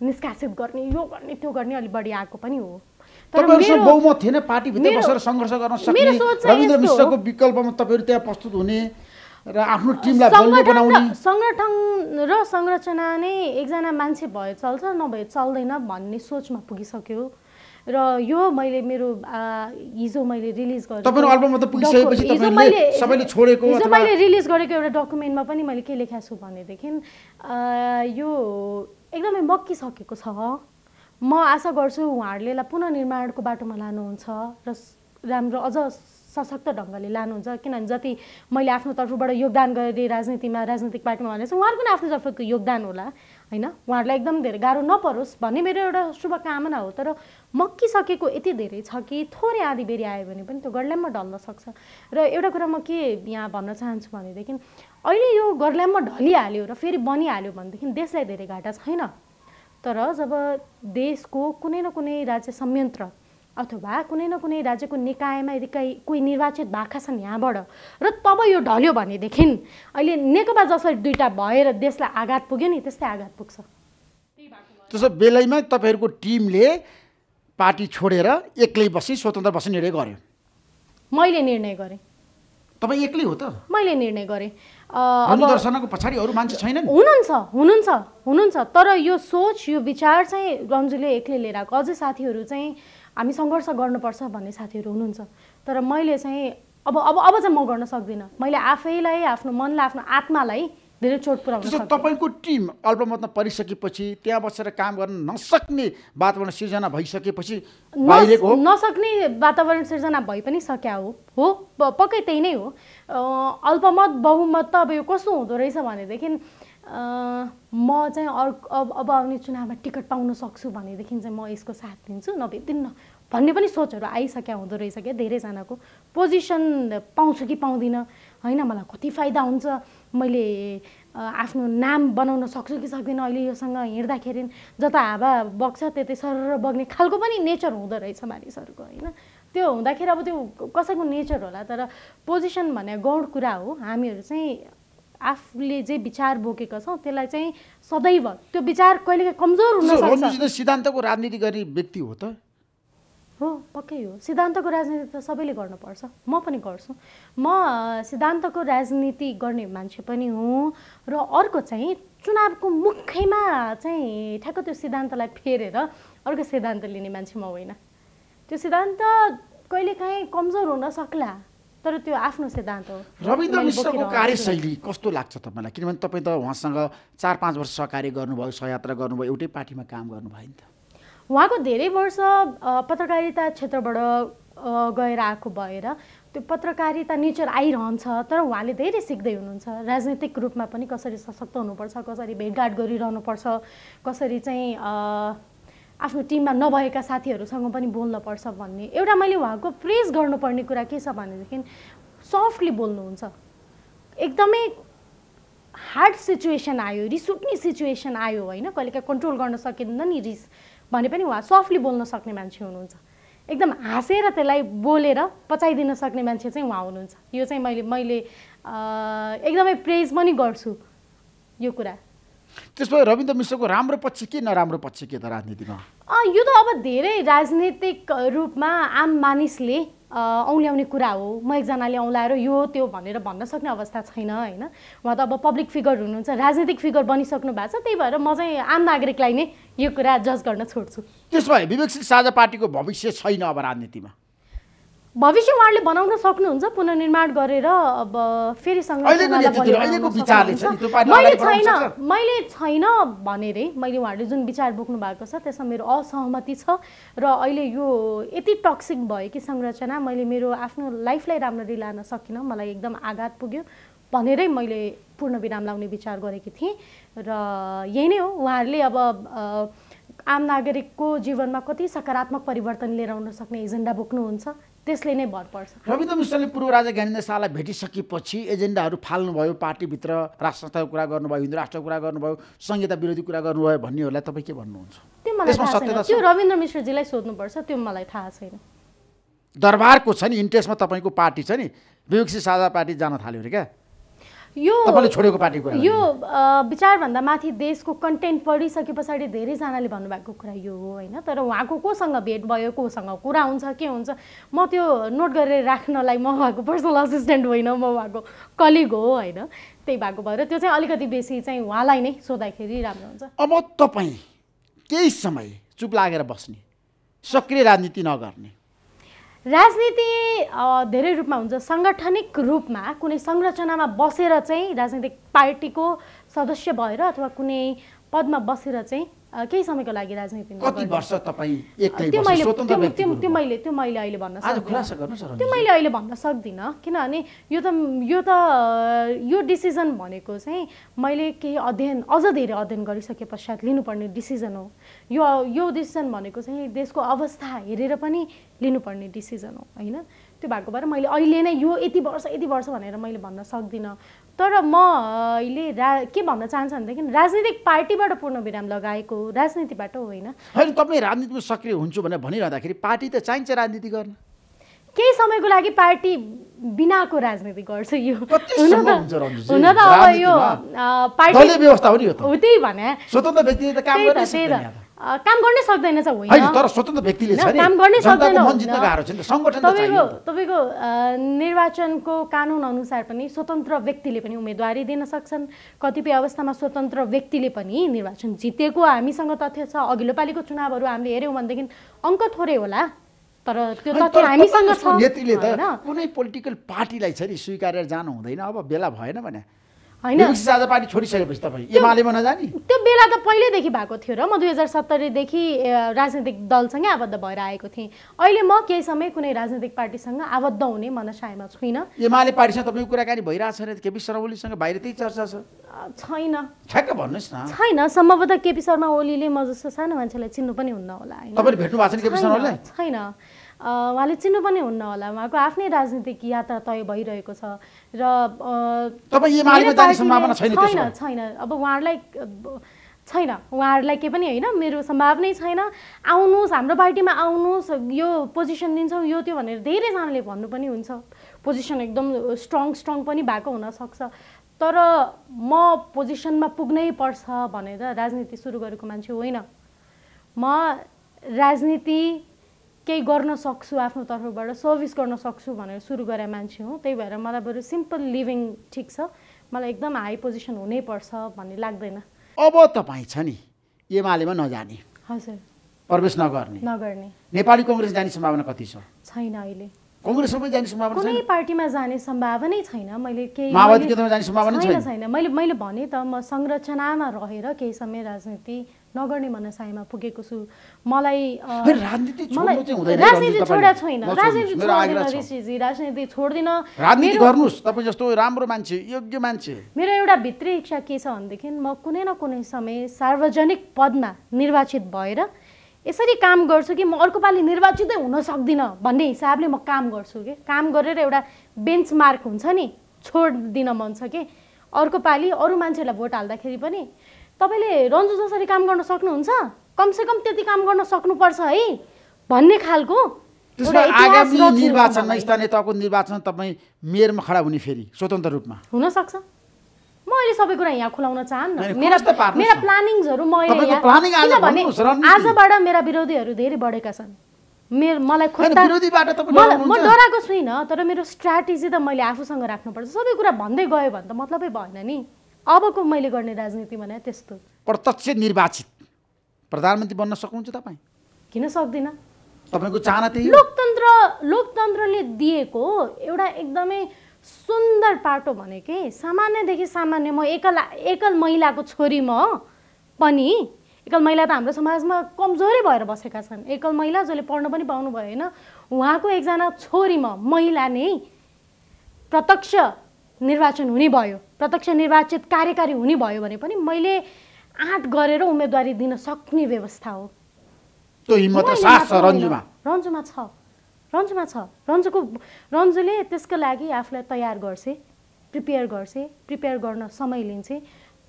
निष्कासित गर्ने यो गर्ने त्यो गर्ने अलि बढी आएको पनि हो तर बहुमत थिएन पार्टीभित्र बसेर सङ्घर्ष गर्न सक्ने रविन्द्र मिश्रको विकल्पमा तपाईँहरू त्यहाँ प्रस्तुत हुने र आफ्नो टिमलाई बलियो बनाउने सङ्गठन र संरचना नै एकजना मान्छे भए चल्छ नभए चल्दैन भन्ने सोचमा पुगिसक्यो र यो मैले मेरो हिजो मैले रिलिज गरेको हिजो मैले रिलिज गरेको एउटा डकुमेन्टमा पनि मैले के लेखाएको छु भनेदेखि यो एकदमै मक्किसकेको छ म आशा गर्छु उहाँहरूले पुनर्निर्माणको बाटोमा लानुहुन्छ र राम्रो अझ सशक्त ढङ्गले लानुहुन्छ किनभने जति मैले आफ्नो तर्फबाट योगदान गरेँ राजनीतिमा राजनीतिक पार्टीमा भनेर उहाँहरूको पनि आफ्नो तर्फको योगदान होला होइन उहाँहरूलाई एकदम धेरै गाह्रो नपरोस् भन्ने मेरो एउटा शुभकामना हो तर मक्किसकेको यति धेरै छ कि थोरै आधी बेरी आयो भने पनि त्यो गर्ल्याम्मा ढल्न सक्छ र एउटा कुरा म के यहाँ भन्न चाहन्छु भनेदेखि अहिले यो गडल्याममा ढलिहाल्यो र फेरि बनिहाल्यो भनेदेखि देशलाई धेरै घाटा छैन तर जब देशको कुनै न कुनै राज्य संयन्त्र अथवा कुनै न कुनै राज्यको निकायमा यदि कहीँ कोही निर्वाचित भएका छन् यहाँबाट र तब यो ढल्यो भनेदेखि अहिले नेकपा जसरी दुईवटा भएर देशलाई आघात पुग्यो नि त्यस्तै आघात पुग्छ त्यसो बेलैमा तपाईँहरूको टिमले पार्टी छोडेर एक्लै बसी स्वतन्त्र बसी निर्णय गर्यो मैले निर्णय गरेँ तपाईँ एक्लै हो त मैले निर्णय गरेँ दर्शनको पछाडि अरू मान्छे छैन हुनुहुन्छ हुनुहुन्छ हुनुहुन्छ तर यो सोच यो विचार चाहिँ रन्जुले एक्लै लिएर आएको अझै साथीहरू चाहिँ हामी सङ्घर्ष गर्नुपर्छ भन्ने साथीहरू हुनुहुन्छ तर मैले चाहिँ अब अब अब चाहिँ म गर्न सक्दिनँ मैले आफैलाई आफ्नो मनलाई आफ्नो आत्मालाई धेरै चोट पुऱ्याउँछ तपाईँको टिम अल्पमतमा परिसकेपछि त्यहाँ बसेर काम गर्न नसक्ने वातावरण सिर्जना भइसकेपछि नसक्ने वातावरण सिर्जना भइ पनि सक्या हो हो पक्कै त्यही नै हो अल्पमत बहुमत त अब यो कस्तो हुँदो रहेछ भनेदेखि म चाहिँ अर्को अब अब आउने चुनावमा टिकट पाउन सक्छु भनेदेखि चाहिँ म यसको साथ दिन्छु नभेटिन्न भन्ने पनि सोचहरू आइसक्या हुँदो रहेछ क्या धेरैजनाको पोजिसन पाउँछु कि पाउँदिनँ होइन मलाई कति फाइदा हुन्छ मैले आफ्नो नाम बनाउन सक्छु कि सक्दिनँ अहिले योसँग हिँड्दाखेरि जता हावा बग्छ त्यतै सरर बग्ने खालको पनि नेचर हुँदो रहेछ मानिसहरूको होइन त्यो हुँदाखेरि अब त्यो कसैको नेचर होला तर पोजिसन भन्ने गौड कुरा हो हामीहरू चाहिँ आफूले जे विचार बोकेका छौँ त्यसलाई चाहिँ सदैव त्यो विचार कहिले कमजोर हुन सिद्धान्तको राजनीति गर्ने व्यक्ति हो त हो पक्कै हो सिद्धान्तको राजनीति त सबैले गर्नुपर्छ म पनि गर्छु म सिद्धान्तको राजनीति गर्ने मान्छे पनि हुँ र अर्को चाहिँ चुनावको मुखैमा चाहिँ ठ्याक्क त्यो सिद्धान्तलाई फेरेर अर्को सिद्धान्त लिने मान्छे म होइन त्यो सिद्धान्त कहिलेकाहीँ कमजोर हुन सक्ला तर त्यो आफ्नो सिद्धान्त हो रविन्द्र मिश्रको कार्यशैली कस्तो लाग्छ तपाईँलाई किनभने तपाईँ त उहाँसँग चार पाँच वर्ष सहकार्य गर्नुभयो सहयात्रा गर्नुभयो एउटै पार्टीमा काम गर्नुभयो नि त उहाँको धेरै वर्ष पत्रकारिता क्षेत्रबाट गएर आएको भएर त्यो पत्रकारिता नेचर आइरहन्छ तर उहाँले धेरै सिक्दै हुनुहुन्छ राजनीतिक रूपमा पनि कसरी सशक्त हुनुपर्छ कसरी भेटघाट गरिरहनुपर्छ कसरी चाहिँ आफ्नो टिममा नभएका साथीहरूसँग पनि बोल्न पर्छ भन्ने एउटा मैले उहाँको प्रेज गर्नुपर्ने कुरा के छ भनेदेखि सफ्टली बोल्नुहुन्छ एकदमै हार्ड सिचुएसन आयो रिस उठ्ने सिचुएसन आयो होइन कहिलेकाहीँ कन्ट्रोल गर्न सकिँदैन नि रिस भने पनि उहाँ सफ्टली बोल्न सक्ने मान्छे हुनुहुन्छ एकदम हाँसेर त्यसलाई बोलेर पचाइदिन सक्ने मान्छे चाहिँ उहाँ हुनुहुन्छ यो चाहिँ मैले मैले एकदमै प्रेज पनि गर्छु यो कुरा त्यसमा रविन्द्र मिश्रको राम्रो पक्ष के नराम्रो पक्ष के त राजनीतिमा यो त अब धेरै राजनीतिक रूपमा आम मानिसले औँल्याउने कुरा हो म एकजनाले औँलाएर यो त्यो भनेर भन्न सक्ने अवस्था छैन होइन उहाँ त अब पब्लिक फिगर हुनुहुन्छ राजनीतिक फिगर बनिसक्नु भएको छ त्यही भएर म चाहिँ आम नागरिकलाई नै यो कुरा जज गर्न छोड्छु त्यसो भए विवेकशील साझा पार्टीको भविष्य छैन अब राजनीतिमा भविष्य बनाउन सक्नुहुन्छ पुनर्निर्माण गरेर अब फेरि मैले छैन मैले छैन भनेर मैले उहाँहरूले जुन विचार बोक्नु भएको छ त्यसमा मेरो असहमति छ र अहिले यो यति टक्सिक भयो कि संरचना मैले मेरो आफ्नो लाइफलाई राम्ररी लान सकिनँ मलाई एकदम आघात पुग्यो भनेरै मैले पूर्ण विराम लाउने विचार गरेकी थिएँ र यही नै हो उहाँहरूले अब आम नागरिकको जीवनमा कति सकारात्मक परिवर्तन लिएर आउन सक्ने एजेन्डा बोक्नुहुन्छ त्यसले नै भर पर्छ रविन्द्र मिश्रले पूर्व राजा ज्ञानेन्द्र शाहलाई भेटिसकेपछि एजेन्डाहरू फाल्नुभयो पार्टीभित्र राष्ट्र संस्थाको कुरा गर्नुभयो हिन्दू राष्ट्रको कुरा गर्नुभयो संहिता विरोधी कुरा गर्नुभयो भन्नेहरूलाई तपाईँ के भन्नुहुन्छ त्यो रविन्द्र मिश्रजीलाई सोध्नुपर्छ त्यो मलाई थाहा छैन दरबारको छ नि इन्ट्रेस्टमा तपाईँको पार्टी छ नि विवेकसी साझा पार्टी जान थाल्यो अरे क्या यो छोडेको पार्टीको यो विचारभन्दा माथि देशको कन्टेन्ट पढिसके पछाडि धेरैजनाले भन्नुभएको कुरा यो हो होइन तर उहाँको कोसँग भेट भयो कोसँग कुरा हुन्छ के हुन्छ म त्यो नोट गरेर राख्नलाई म उहाँको पर्सनल असिस्टेन्ट होइन म उहाँको कलिग हो होइन त्यही भएको भएर त्यो चाहिँ अलिकति बेसी चाहिँ उहाँलाई नै सोद्धाखेरि राम्रो हुन्छ अब तपाईँ केही समय चुप लागेर बस्ने सक्रिय राजनीति नगर्ने राजनीति धेरै रूपमा हुन्छ साङ्गठनिक रूपमा कुनै संरचनामा बसेर चाहिँ राजनीतिक पार्टीको सदस्य भएर अथवा कुनै पदमा बसेर चाहिँ केही समयको लागि राजनीति मैले अहिले भन्न सक्दिनँ किनभने यो त यो त यो डिसिजन भनेको चाहिँ मैले केही अध्ययन अझ धेरै अध्ययन गरिसके पश्चात लिनुपर्ने डिसिजन हो यो यो डिसिजन भनेको चाहिँ देशको अवस्था हेरेर पनि लिनुपर्ने डिसिजन हो होइन त्यो भएको भएर मैले अहिले नै यो यति वर्ष यति वर्ष भनेर मैले भन्न सक्दिनँ तर म अहिले रा के भन्न चाहन्छु भनेदेखि राजनीतिक पार्टीबाट पूर्ण विराम लगाएको राजनीतिबाट होइन होइन तपाईँ राजनीतिमा सक्रिय हुन्छु भनेर भनिरहँदाखेरि पार्टी त चाहिन्छ राजनीति गर्न केही समयको लागि पार्टी बिनाको राजनीति गर्छ यो हुन त अब यो पार्टी हो त्यही भने काम गर्नै सक्दैन चाहिँ होइन तर स्वतन्त्र व्यक्तिले काम गर्नै सक्दैन तपाईँको तपाईँको निर्वाचनको कानुन अनुसार पनि स्वतन्त्र व्यक्तिले पनि उम्मेदवारी दिन सक्छन् कतिपय अवस्थामा स्वतन्त्र व्यक्तिले पनि निर्वाचन जितेको हामीसँग तथ्य छ अघिल्लो पालिको चुनावहरू हामीले हेऱ्यौँ भनेदेखि अङ्क थोरै होला तर त्यो तथ्य हामीसँग छ नेत्रीले कुनै पोलिटिकल पार्टीलाई छ नि स्वीकारेर जानु हुँदैन अब बेला भएन भने साझा पार्टी छोडिसकेपछि तपाईँ एमालेमा नजाने त्यो बेला त पहिल्यैदेखि भएको थियो र म दुई हजार सत्तरीदेखि राजनीतिक दलसँगै आबद्ध भएर आएको थिएँ अहिले म केही समय कुनै राजनीतिक पार्टीसँग आबद्ध हुने मनसायमा छुइनँ एमाले पार्टीसँग तपाईँको कुराकानी भइरहेको छैन केपी शर्मा ओलीसँग बाहिर त्यही चर्चा छ छैन ठ्याक्क भन्नुहोस् न छैन सम्भवतः केपी शर्मा ओलीले म जस्तो सानो मान्छेलाई चिन्नु पनि हुन्न होला होइन तपाईँले भेट्नु भएको छैन केपी शर्मालाई छैन उहाँले चिन्नु पनि हुन्न होला उहाँको आफ्नै राजनीतिक यात्रा तय भइरहेको छ र छैन छैन अब उहाँहरूलाई छैन उहाँहरूलाई के पनि होइन मेरो सम्भावनै छैन आउनुहोस् हाम्रो पार्टीमा आउनुहोस् यो पोजिसन दिन्छौँ यो त्यो भनेर धेरैजनाले भन्नु पनि हुन्छ पोजिसन एकदम स्ट्रङ स्ट्रङ पनि भएको हुनसक्छ तर म पोजिसनमा पुग्नै पर्छ भनेर राजनीति सुरु गरेको मान्छे होइन म राजनीति केही गर्न सक्छु आफ्नो तर्फबाट सर्भिस गर्न सक्छु भनेर सुरु गरे मान्छे हो त्यही भएर मलाई बरु सिम्पल लिभिङ ठिक छ मलाई एकदम हाई पोजिसन हुनैपर्छ भन्ने लाग्दैन अब तपाईँ छ नि एमालेमा नजाने हजुर प्रवेश नगर्ने नगर्ने नेपाली कङ्ग्रेस जाने सम्भावना कति छ छैन अहिले कङ्ग्रेसमा जाने सम्भावना कुनै पार्टीमा जाने सम्भावनै छैन मैले केही जाने सम्भावना छैन छैन मैले मैले भने त म संरचनामा रहेर केही समय राजनीति नगर्ने मनसायमा पुगेको छु मलाई राजनीति राजनीति छोड्दिनँ राजनीति गर्नुहोस् तपाईँ जस्तो राम्रो मान्छे योग्य मान्छे मेरो एउटा भित्री इच्छा के छ भनेदेखि म कुनै न कुनै समय सार्वजनिक पदमा निर्वाचित भएर यसरी काम गर्छु कि म अर्को पालि निर्वाचितै हुन सक्दिनँ भन्ने हिसाबले म काम गर्छु कि काम गरेर एउटा बेन्च मार्क हुन्छ नि छोडिदिन मन छ कि अर्को पालि अरू मान्छेहरूलाई भोट हाल्दाखेरि पनि तपाईँले रन्जु जसरी काम गर्न सक्नुहुन्छ कमसेकम त्यति काम गर्न सक्नुपर्छ है भन्ने खालको आगामी निर्वाचनमा स्थानीय तहको निर्वाचन तपाईँ मेयरमा खडा हुने फेरि स्वतन्त्र रूपमा हुनसक्छ म अहिले सबै कुरा यहाँ खुलाउन चाहन्न मेरा मेरा आजबाट मेरा विरोधीहरू धेरै बढेका छन् मेरो मलाई म डराएको छुइनँ तर मेरो स्ट्राटेजी त मैले आफूसँग राख्नुपर्छ सबै कुरा भन्दै गयो भने त मतलबै भएन नि अबको मैले गर्ने राजनीति भने त्यस्तो प्रत्यक्ष निर्वाचित प्रधानमन्त्री बन्न सक्नुहुन्छ तपाईँ किन सक्दिनँ तपाईँको चाहना त्यही लोकतन्त्र लोकतन्त्रले दिएको एउटा एकदमै सुन्दर पाटो भने के सामान्यदेखि सामान्य म एकल एकल महिलाको छोरी म पनि एकल महिला त हाम्रो समाजमा कमजोरै भएर बसेका छन् एकल महिला जसले पढ्न पनि पाउनु भएन उहाँको एकजना छोरी म महिला नै प्रत्यक्ष निर्वाचन हुने भयो प्रत्यक्ष निर्वाचित कार्यकारी हुने भयो भने पनि मैले आँट गरेर उम्मेदवारी दिन सक्ने व्यवस्था हो रन्जुमा छ रन्जुमा छ रन्जुको रन्जुले त्यसको लागि आफूलाई तयार गर्छ प्रिपेयर गर्छ प्रिपेयर गर्न समय लिन्छे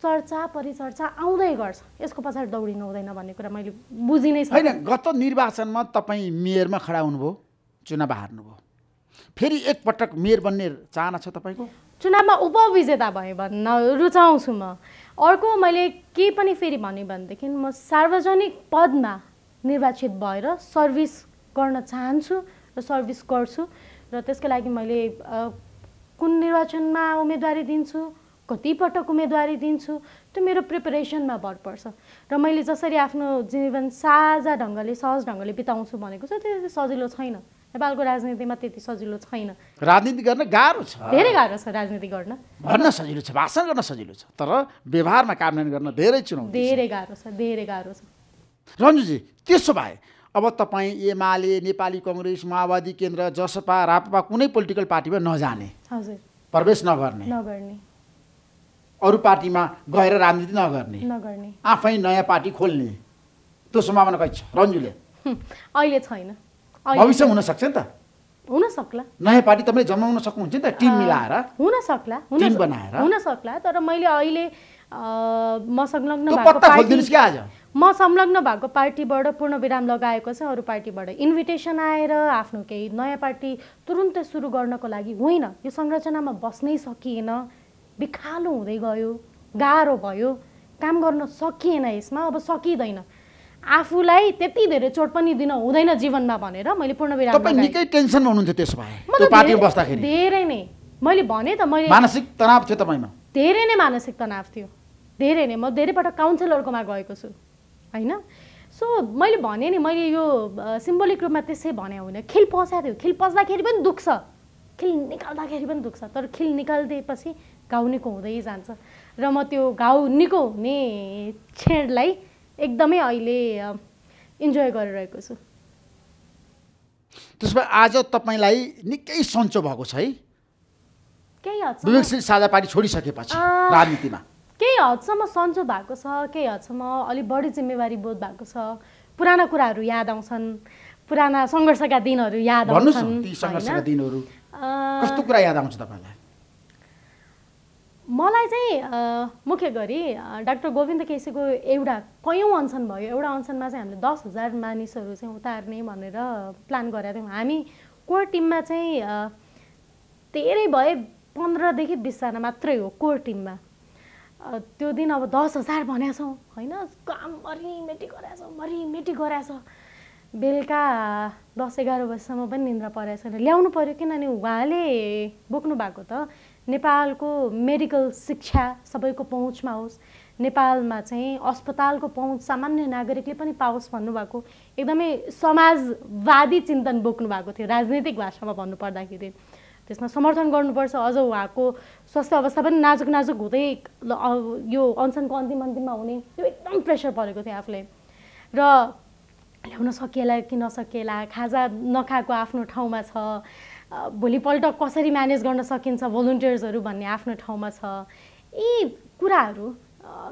चर्चा परिचर्चा आउँदै गर्छ यसको पछाडि दौडिनु हुँदैन भन्ने कुरा मैले बुझिनै नै छैन गत निर्वाचनमा तपाईँ मेयरमा खडा हुनुभयो चुनाव हार्नुभयो फेरि एकपटक मेयर बन्ने चाहना छ तपाईँको चुनावमा उपविजेता भएँ भन्न रुचाउँछु म अर्को मैले के पनि फेरि भने भनेदेखि म सार्वजनिक पदमा निर्वाचित भएर सर्भिस गर्न चाहन्छु र सर्भिस गर्छु र त्यसको लागि मैले कुन निर्वाचनमा उम्मेदवारी दिन्छु कतिपटक उम्मेदवारी दिन्छु त्यो मेरो प्रिपरेसनमा भर पर्छ र मैले जसरी आफ्नो जीवन साझा ढङ्गले सहज ढङ्गले बिताउँछु भनेको छ त्यो सजिलो छैन नेपालको राजनीतिमा त्यति सजिलो छैन राजनीति गर्न गाह्रो छ धेरै गाह्रो छ राजनीति गर्न भन्न सजिलो छ भाषण गर्न सजिलो छ तर व्यवहारमा कार्यान्वयन गर्न धेरै चुनौती धेरै गाह्रो छ धेरै गाह्रो छ रन्जुजी त्यसो भए अब तपाईँ एमाले नेपाली कङ्ग्रेस माओवादी केन्द्र जसपा रापपा कुनै पोलिटिकल पार्टीमा नजाने हजुर प्रवेश नगर्ने नगर्ने अरू पार्टीमा गएर राजनीति नगर्ने नगर्ने आफै नयाँ पार्टी खोल्ने त्यो सम्भावना कहिले छ रन्जुले [LAUGHS] अहिले छैन हुन सक्छ नि त हुन सक्ला नयाँ पार्टी तपाईँले जमाउन सक्नुहुन्छ नि त टिम मिलाएर हुन सक्ला बनाएर हुन सक्ला तर मैले अहिले म संलग्न म संलग्न भएको पार्टीबाट विराम लगाएको छ अरू पार्टीबाट इन्भिटेसन आएर आफ्नो केही नयाँ पार्टी तुरुन्तै सुरु गर्नको लागि होइन यो संरचनामा बस्नै सकिएन बिखालो हुँदै गयो गाह्रो भयो काम गर्न सकिएन यसमा अब सकिँदैन आफूलाई त्यति धेरै चोट पनि दिन हुँदैन जीवनमा भनेर मैले पूर्ण तपाईँ निकै टेन्सनमा हुनुहुन्थ्यो त्यसो भए पार्टीमा बस्दाखेरि धेरै नै मैले भने त मैले मानसिक तनाव थियो तपाईँमा धेरै नै मानसिक तनाव थियो धेरै नै म धेरैपल्ट काउन्सिलरकोमा गएको छु होइन सो मैले भने नि मैले यो सिम्बोलिक रूपमा त्यसै भने होइन खेल पसाएको थियो खिल पस्दाखेरि पनि दुख्छ खिल निकाल्दाखेरि पनि दुख्छ तर खेल निकालिदिएपछि घाउ निको हुँदै जान्छ र म त्यो घाउ निको हुने छेडलाई एकदमै अहिले इन्जोय गरिरहेको छु त्यसो भए आज तपाईँलाई निकै सन्चो भएको छ है केही हदसम्म साझा पार्टी छोडिसकेपछि राजनीतिमा केही हदसम्म सन्चो भएको छ केही हदसम्म अलिक बढी जिम्मेवारी बोध भएको छ पुराना कुराहरू याद आउँछन् पुराना सङ्घर्षका दिनहरू याद आउँछन् कस्तो कुरा याद आउँछ तपाईँलाई मलाई चाहिँ मुख्य गरी डाक्टर गोविन्द केसीको एउटा कयौँ अनसन भयो एउटा अनसनमा चाहिँ हामीले दस हजार मानिसहरू चाहिँ उतार्ने भनेर प्लान गरेका थियौँ हामी कोर टिममा चाहिँ धेरै भए पन्ध्रदेखि बिसजना मात्रै हो कोर टिममा त्यो दिन अब दस हजार भनेछौँ होइन काम मेटी गराएछ मेटी गराएछ बेलुका दस एघार बजीसम्म पनि निन्द्रा परेको छैन ल्याउनु पऱ्यो किनभने उहाँले बोक्नु भएको त नेपालको मेडिकल शिक्षा सबैको पहुँचमा होस् नेपालमा चाहिँ अस्पतालको पहुँच सामान्य नागरिकले पनि पाओस् भन्नुभएको एकदमै समाजवादी चिन्तन बोक्नु भएको थियो राजनीतिक भाषामा भन्नुपर्दाखेरि त्यसमा समर्थन गर्नुपर्छ अझ उहाँको स्वास्थ्य अवस्था पनि नाजुक नाजुक हुँदै यो अनसनको अन्तिम अन्तिममा हुने यो एकदम प्रेसर परेको थियो आफूलाई र ल्याउन सकिएला कि नसकिएला खाजा नखाएको आफ्नो ठाउँमा छ भोलिपल्ट कसरी म्यानेज गर्न सकिन्छ भोलिन्टियर्सहरू भन्ने आफ्नो ठाउँमा छ यी कुराहरू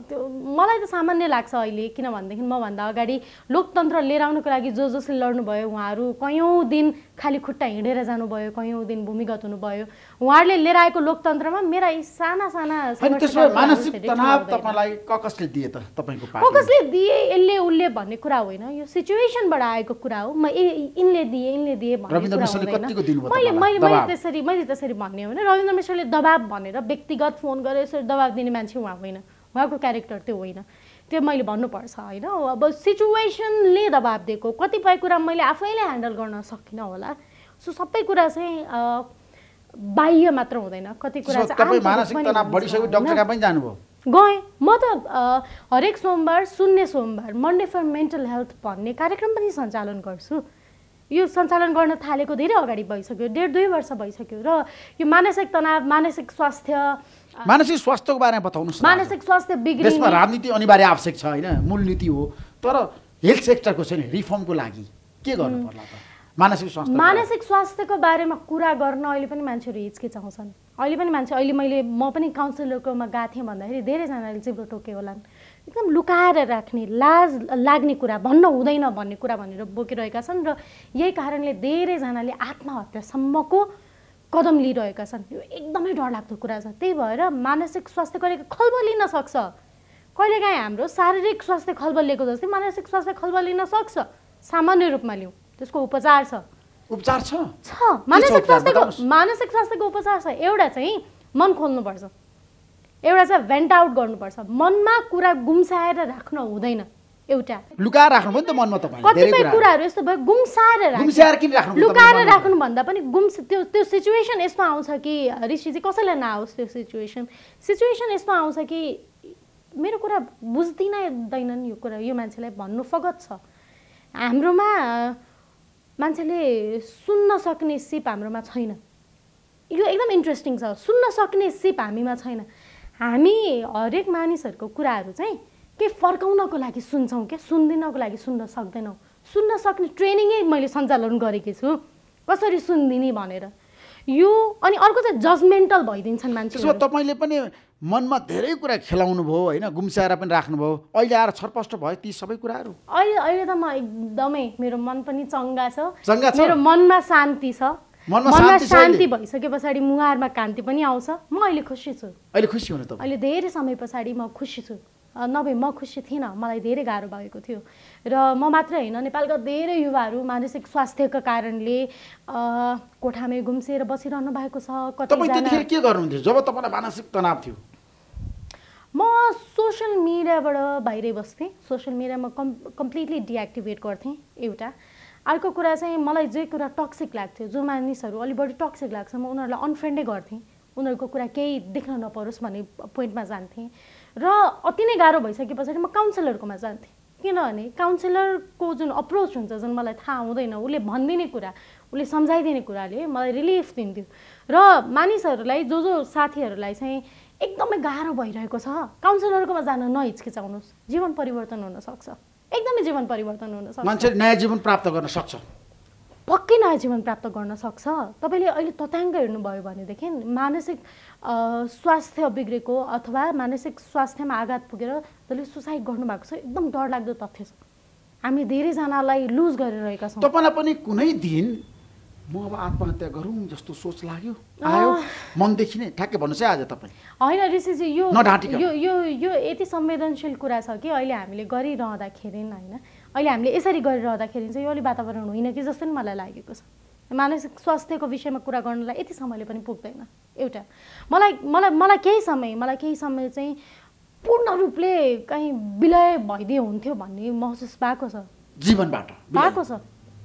त्यो मलाई त सामान्य लाग्छ अहिले किनभनेदेखि मभन्दा अगाडि लोकतन्त्र लिएर आउनुको लागि जो जसले लड्नुभयो उहाँहरू कैयौँ दिन खाली खुट्टा हिँडेर जानुभयो कैयौँ दिन भूमिगत हुनुभयो उहाँहरूले लिएर आएको लोकतन्त्रमा मेरा यी साना साना कसले दिए कसले दिए यसले उसले भन्ने कुरा होइन यो सिचुएसनबाट आएको कुरा हो म यिनले दिए यिनले दिए भन्ने मैले मैले मैले त्यसरी मैले त्यसरी भन्ने होइन रविन्द्र मिश्रले दबाब भनेर व्यक्तिगत फोन गरेर यसरी दबाब दिने मान्छे उहाँ होइन उहाँको क्यारेक्टर त्यो होइन त्यो मैले भन्नुपर्छ होइन अब सिचुएसनले दबाब दिएको कतिपय कुरा मैले आफैले ह्यान्डल गर्न सकिनँ होला सो सबै कुरा चाहिँ बाह्य मात्र हुँदैन कति कुरा चाहिँ गएँ म त हरेक सोमबार शून्य सोमबार मन्डे फर मेन्टल हेल्थ भन्ने कार्यक्रम पनि सञ्चालन गर्छु यो सञ्चालन गर्न थालेको धेरै अगाडि भइसक्यो डेढ दुई वर्ष भइसक्यो र यो मानसिक तनाव मानसिक स्वास्थ्य मानसिक स्वास्थ्यको बारेमा बताउनु मानसिक स्वास्थ्य बिग्रियो त्यसमा राजनीति अनिवार्य आवश्यक छ होइन मूल नीति हो तर हेल्थ सेक्टरको चाहिँ रिफर्मको लागि के गर्नु पर्ला त मानसिक स्वास्थ्य मानसिक स्वास्थ्यको बारेमा कुरा गर्न अहिले पनि मान्छेहरू हिचकिचाउँछन् अहिले पनि मान्छे अहिले मैले म पनि काउन्सिलरकोमा गएको थिएँ भन्दाखेरि धेरैजनाले जिब्रो टोके होलान् एकदम लुकाएर राख्ने लाज लाग्ने कुरा भन्न हुँदैन भन्ने कुरा भनेर बोकिरहेका छन् र यही कारणले धेरैजनाले आत्महत्यासम्मको कदम लिइरहेका छन् यो एकदमै डरलाग्दो कुरा छ त्यही भएर मानसिक स्वास्थ्य कहिले खलबल लिन सक्छ कहिलेकाहीँ हाम्रो शारीरिक स्वास्थ्य खलबल लिएको जस्तै मानसिक स्वास्थ्य खलबल लिन सक्छ सामान्य रूपमा लिउँ त्यसको उपचार छ उपचार छ छ मानसिक स्वास्थ्यको मानसिक स्वास्थ्यको उपचार छ एउटा चाहिँ मन खोल्नुपर्छ एउटा चाहिँ भेन्ट आउट गर्नुपर्छ मनमा कुरा गुम्साएर राख्न हुँदैन एउटा लुकाएर राख्नु त मनमा कतिपय कुराहरू यस्तो भयो गुम्साएर किन राख्नु लुकाएर राख्नु भन्दा पनि गुम्स त्यो त्यो सिचुएसन यस्तो आउँछ कि ऋषिजी कसैलाई नआओस् त्यो सिचुएसन सिचुएसन यस्तो आउँछ कि मेरो कुरा बुझ्दिनँदैनन् यो कुरा यो मान्छेलाई भन्नु फगत छ हाम्रोमा मान्छेले सुन्न सक्ने सिप हाम्रोमा छैन यो एकदम इन्ट्रेस्टिङ छ सुन्न सक्ने सिप हामीमा छैन हामी हरेक मानिसहरूको कुराहरू चाहिँ के फर्काउनको लागि सुन्छौँ क्या सुन्दिनको लागि सुन्न सक्दैनौँ सुन्न सक्ने ट्रेनिङै मैले सञ्चालन गरेकी छु कसरी सुनिदिने भनेर यो अनि अर्को चाहिँ जजमेन्टल भइदिन्छन् मान्छे तपाईँले पनि मनमा धेरै कुरा खेलाउनु भयो होइन गुम्स्याएर पनि राख्नुभयो अहिले आएर छरपष्ट भयो ती सबै कुराहरू अहिले अहिले त म एकदमै मेरो मन पनि चङ्गा छ मेरो मनमा शान्ति छ मनमा शान्ति भइसके पछाडि मुहारमा कान्ति पनि आउँछ म अहिले खुसी छु अहिले खुसी हुनु त अहिले धेरै समय पछाडि म खुसी छु नभए म खुसी थिइनँ मलाई धेरै गाह्रो भएको थियो र म मात्रै होइन नेपालका धेरै युवाहरू मानसिक स्वास्थ्यको कारणले कोठामै गुम्सेर बसिरहनु भएको छ के गर्नुहुन्थ्यो जब तपाईँलाई मानसिक तनाव थियो म सोसियल मिडियाबाट बाहिरै बस्थेँ सोसियल मिडियामा कम् कम्प्लिटली डिएक्टिभेट गर्थेँ एउटा अर्को कुरा चाहिँ मलाई जे कुरा टक्सिक लाग्थ्यो जो मानिसहरू अलिक बढी टक्सिक लाग्छ म उनीहरूलाई अनफ्रेन्डै गर्थेँ उनीहरूको कुरा केही देख्न नपरोस् भन्ने पोइन्टमा जान्थेँ र अति नै गाह्रो भइसके पछाडि म काउन्सिलरकोमा जान्थेँ किनभने काउन्सिलरको जुन अप्रोच हुन्छ जुन मलाई थाहा हुँदैन उसले भनिदिने कुरा उसले सम्झाइदिने कुराले मलाई रिलिफ दिन्थ्यो र मानिसहरूलाई जो जो साथीहरूलाई चाहिँ एकदमै गाह्रो भइरहेको छ काउन्सिलरकोमा जान नहिचकिचाउनुहोस् जीवन परिवर्तन हुनसक्छ एकदमै जीवन परिवर्तन हुनसक्छ मान्छेले नयाँ जीवन प्राप्त गर्न सक्छ पक्कै नयाँ जीवन प्राप्त गर्न सक्छ तपाईँले अहिले तथ्याङ्क हेर्नुभयो भनेदेखि मानसिक स्वास्थ्य बिग्रेको अथवा मानसिक स्वास्थ्यमा आघात पुगेर जसले सुसाइड गर्नुभएको छ एकदम डरलाग्दो तथ्य छ हामी धेरैजनालाई लुज गरिरहेका छौँ तपाईँलाई पनि कुनै दिन म अब आत्महत्या गरौँ जस्तो सोच लाग्यो आयो मनदेखि नै ठ्याक्कै भन्नुहोस् है आज तपाईँ होइन ऋषिजी यो यो यो यो यति संवेदनशील कुरा छ कि अहिले हामीले गरिरहँदाखेरि होइन अहिले हामीले यसरी गरिरहँदाखेरि चाहिँ यो अलिक वातावरण होइन कि जस्तो नि मलाई लागेको छ मानसिक स्वास्थ्यको विषयमा कुरा गर्नलाई यति समयले पनि पुग्दैन एउटा मलाई मलाई मलाई केही समय मलाई केही समय चाहिँ पूर्ण रूपले कहीँ विलय भइदिए हुन्थ्यो भन्ने महसुस भएको छ जीवनबाट भएको छ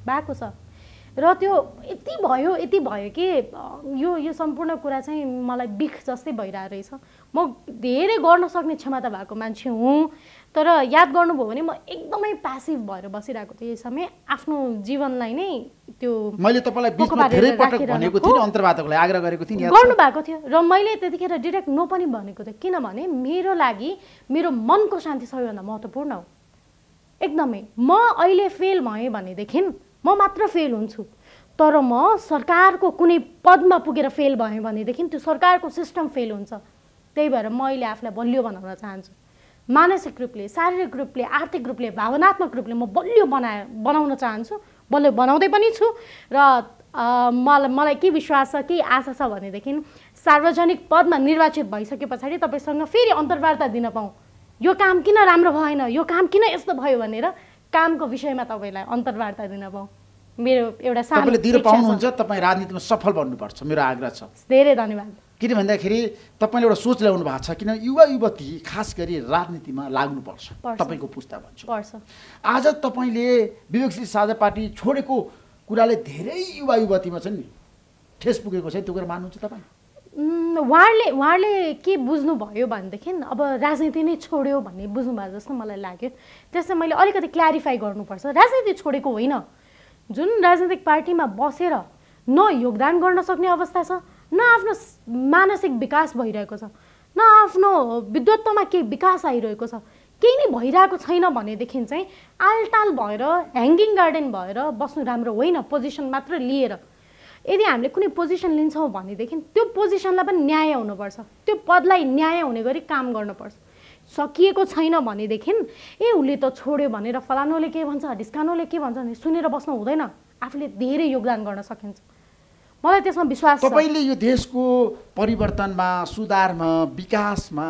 भएको छ र त्यो यति भयो यति भयो कि यो यो सम्पूर्ण कुरा चाहिँ मलाई बिख जस्तै भइरहेको रहेछ म धेरै गर्न सक्ने क्षमता भएको मान्छे हुँ तर याद गर्नुभयो भने म एकदमै प्यासिभ भएर बसिरहेको थिएँ समय आफ्नो जीवनलाई नै त्यो मैले भएको थियो र मैले त्यतिखेर डिरेक्ट नो पनि भनेको थिएँ किनभने मेरो लागि मेरो मनको शान्ति सबैभन्दा महत्त्वपूर्ण हो एकदमै म अहिले फेल भएँ भनेदेखि म मात्र फेल हुन्छु तर म सरकारको कुनै पदमा पुगेर फेल भएँ भनेदेखि त्यो सरकारको सिस्टम फेल हुन्छ त्यही भएर म अहिले आफूलाई बलियो बनाउन चाहन्छु मानसिक रूपले शारीरिक रूपले आर्थिक रूपले भावनात्मक रूपले म बलियो बना बनाउन चाहन्छु बलियो बनाउँदै पनि छु र मलाई मलाई के विश्वास छ के आशा छ भनेदेखि सार्वजनिक पदमा निर्वाचित भइसके पछाडि तपाईँसँग फेरि अन्तर्वार्ता दिन पाऊँ यो काम किन राम्रो भएन यो काम किन यस्तो भयो भनेर कामको विषयमा तपाईँलाई अन्तर्वार्ता दिन पाऊँ मेरो एउटा सानो पाउनुहुन्छ तपाईँ राजनीतिमा सफल बन्नुपर्छ मेरो आग्रह छ धेरै धन्यवाद किन भन्दाखेरि तपाईँले एउटा सोच ल्याउनु भएको छ किन युवा युवती खास गरी राजनीतिमा लाग्नुपर्छ तपाईँको पुस्ता भन्छु आज तपाईँले विवेकशील साझा पार्टी छोडेको कुराले धेरै युवा युवतीमा छन् नि ठेस पुगेको छ त्यो कुरा मान्नुहुन्छ तपाईँ उहाँहरूले उहाँहरूले के बुझ्नुभयो भनेदेखि अब राजनीति नै छोड्यो भन्ने बुझ्नुभयो जस्तो मलाई लाग्यो त्यसमा मैले अलिकति क्ल्यारिफाई गर्नुपर्छ राजनीति छोडेको होइन जुन राजनीतिक पार्टीमा बसेर न योगदान गर्न सक्ने अवस्था छ न आफ्नो मानसिक विकास भइरहेको छ न आफ्नो विद्वत्वमा केही विकास आइरहेको छ केही नै भइरहेको छैन भनेदेखि चाहिँ आलटाल भएर ह्याङ्गिङ गार्डन भएर बस्नु राम्रो होइन पोजिसन मात्र लिएर यदि हामीले कुनै पोजिसन लिन्छौँ भनेदेखि त्यो पोजिसनलाई पनि न्याय हुनुपर्छ त्यो पदलाई न्याय हुने गरी काम गर्नुपर्छ सकिएको छैन भनेदेखि ए उसले त छोड्यो भनेर फलानुले के भन्छ ढिस्कानुले के भन्छ भने सुनेर बस्नु हुँदैन आफूले धेरै योगदान गर्न सकिन्छ मलाई त्यसमा विश्वास तपाईँले यो देशको परिवर्तनमा सुधारमा विकासमा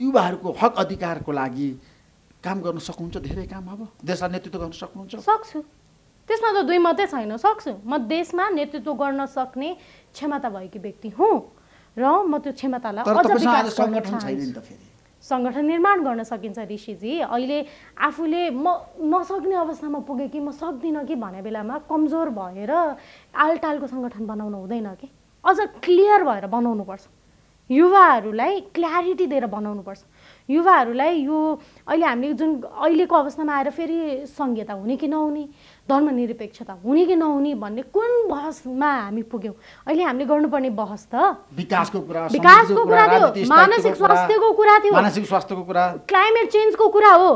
युवाहरूको हक अधिकारको लागि काम गर्न सक्नुहुन्छ धेरै काम अब देशलाई नेतृत्व गर्न सक्नुहुन्छ सक्छु त्यसमा त दुई मात्रै छैन सक्छु म देशमा नेतृत्व गर्न सक्ने क्षमता भएकी व्यक्ति हुँ र म त्यो क्षमतालाई सङ्गठन निर्माण गर्न सकिन्छ ऋषिजी अहिले आफूले म नसक्ने अवस्थामा पुगेँ कि म सक्दिनँ कि भन्ने बेलामा कमजोर भएर आलटालको सङ्गठन बनाउनु हुँदैन कि अझ क्लियर भएर बनाउनुपर्छ युवाहरूलाई क्ल्यारिटी दिएर बनाउनुपर्छ युवाहरूलाई यो अहिले हामीले जुन अहिलेको अवस्थामा आएर फेरि सङ्घीयता हुने कि नहुने धर्मनिरपेक्षता हुने कि नहुने भन्ने कुन बहसमा हामी पुग्यौँ अहिले हामीले गर्नुपर्ने बहस त विकासको कुरा विकासको कुरा थियो मानसिक स्वास्थ्यको कुरा थियो मानसिक स्वास्थ्यको कुरा क्लाइमेट चेन्जको कुरा हो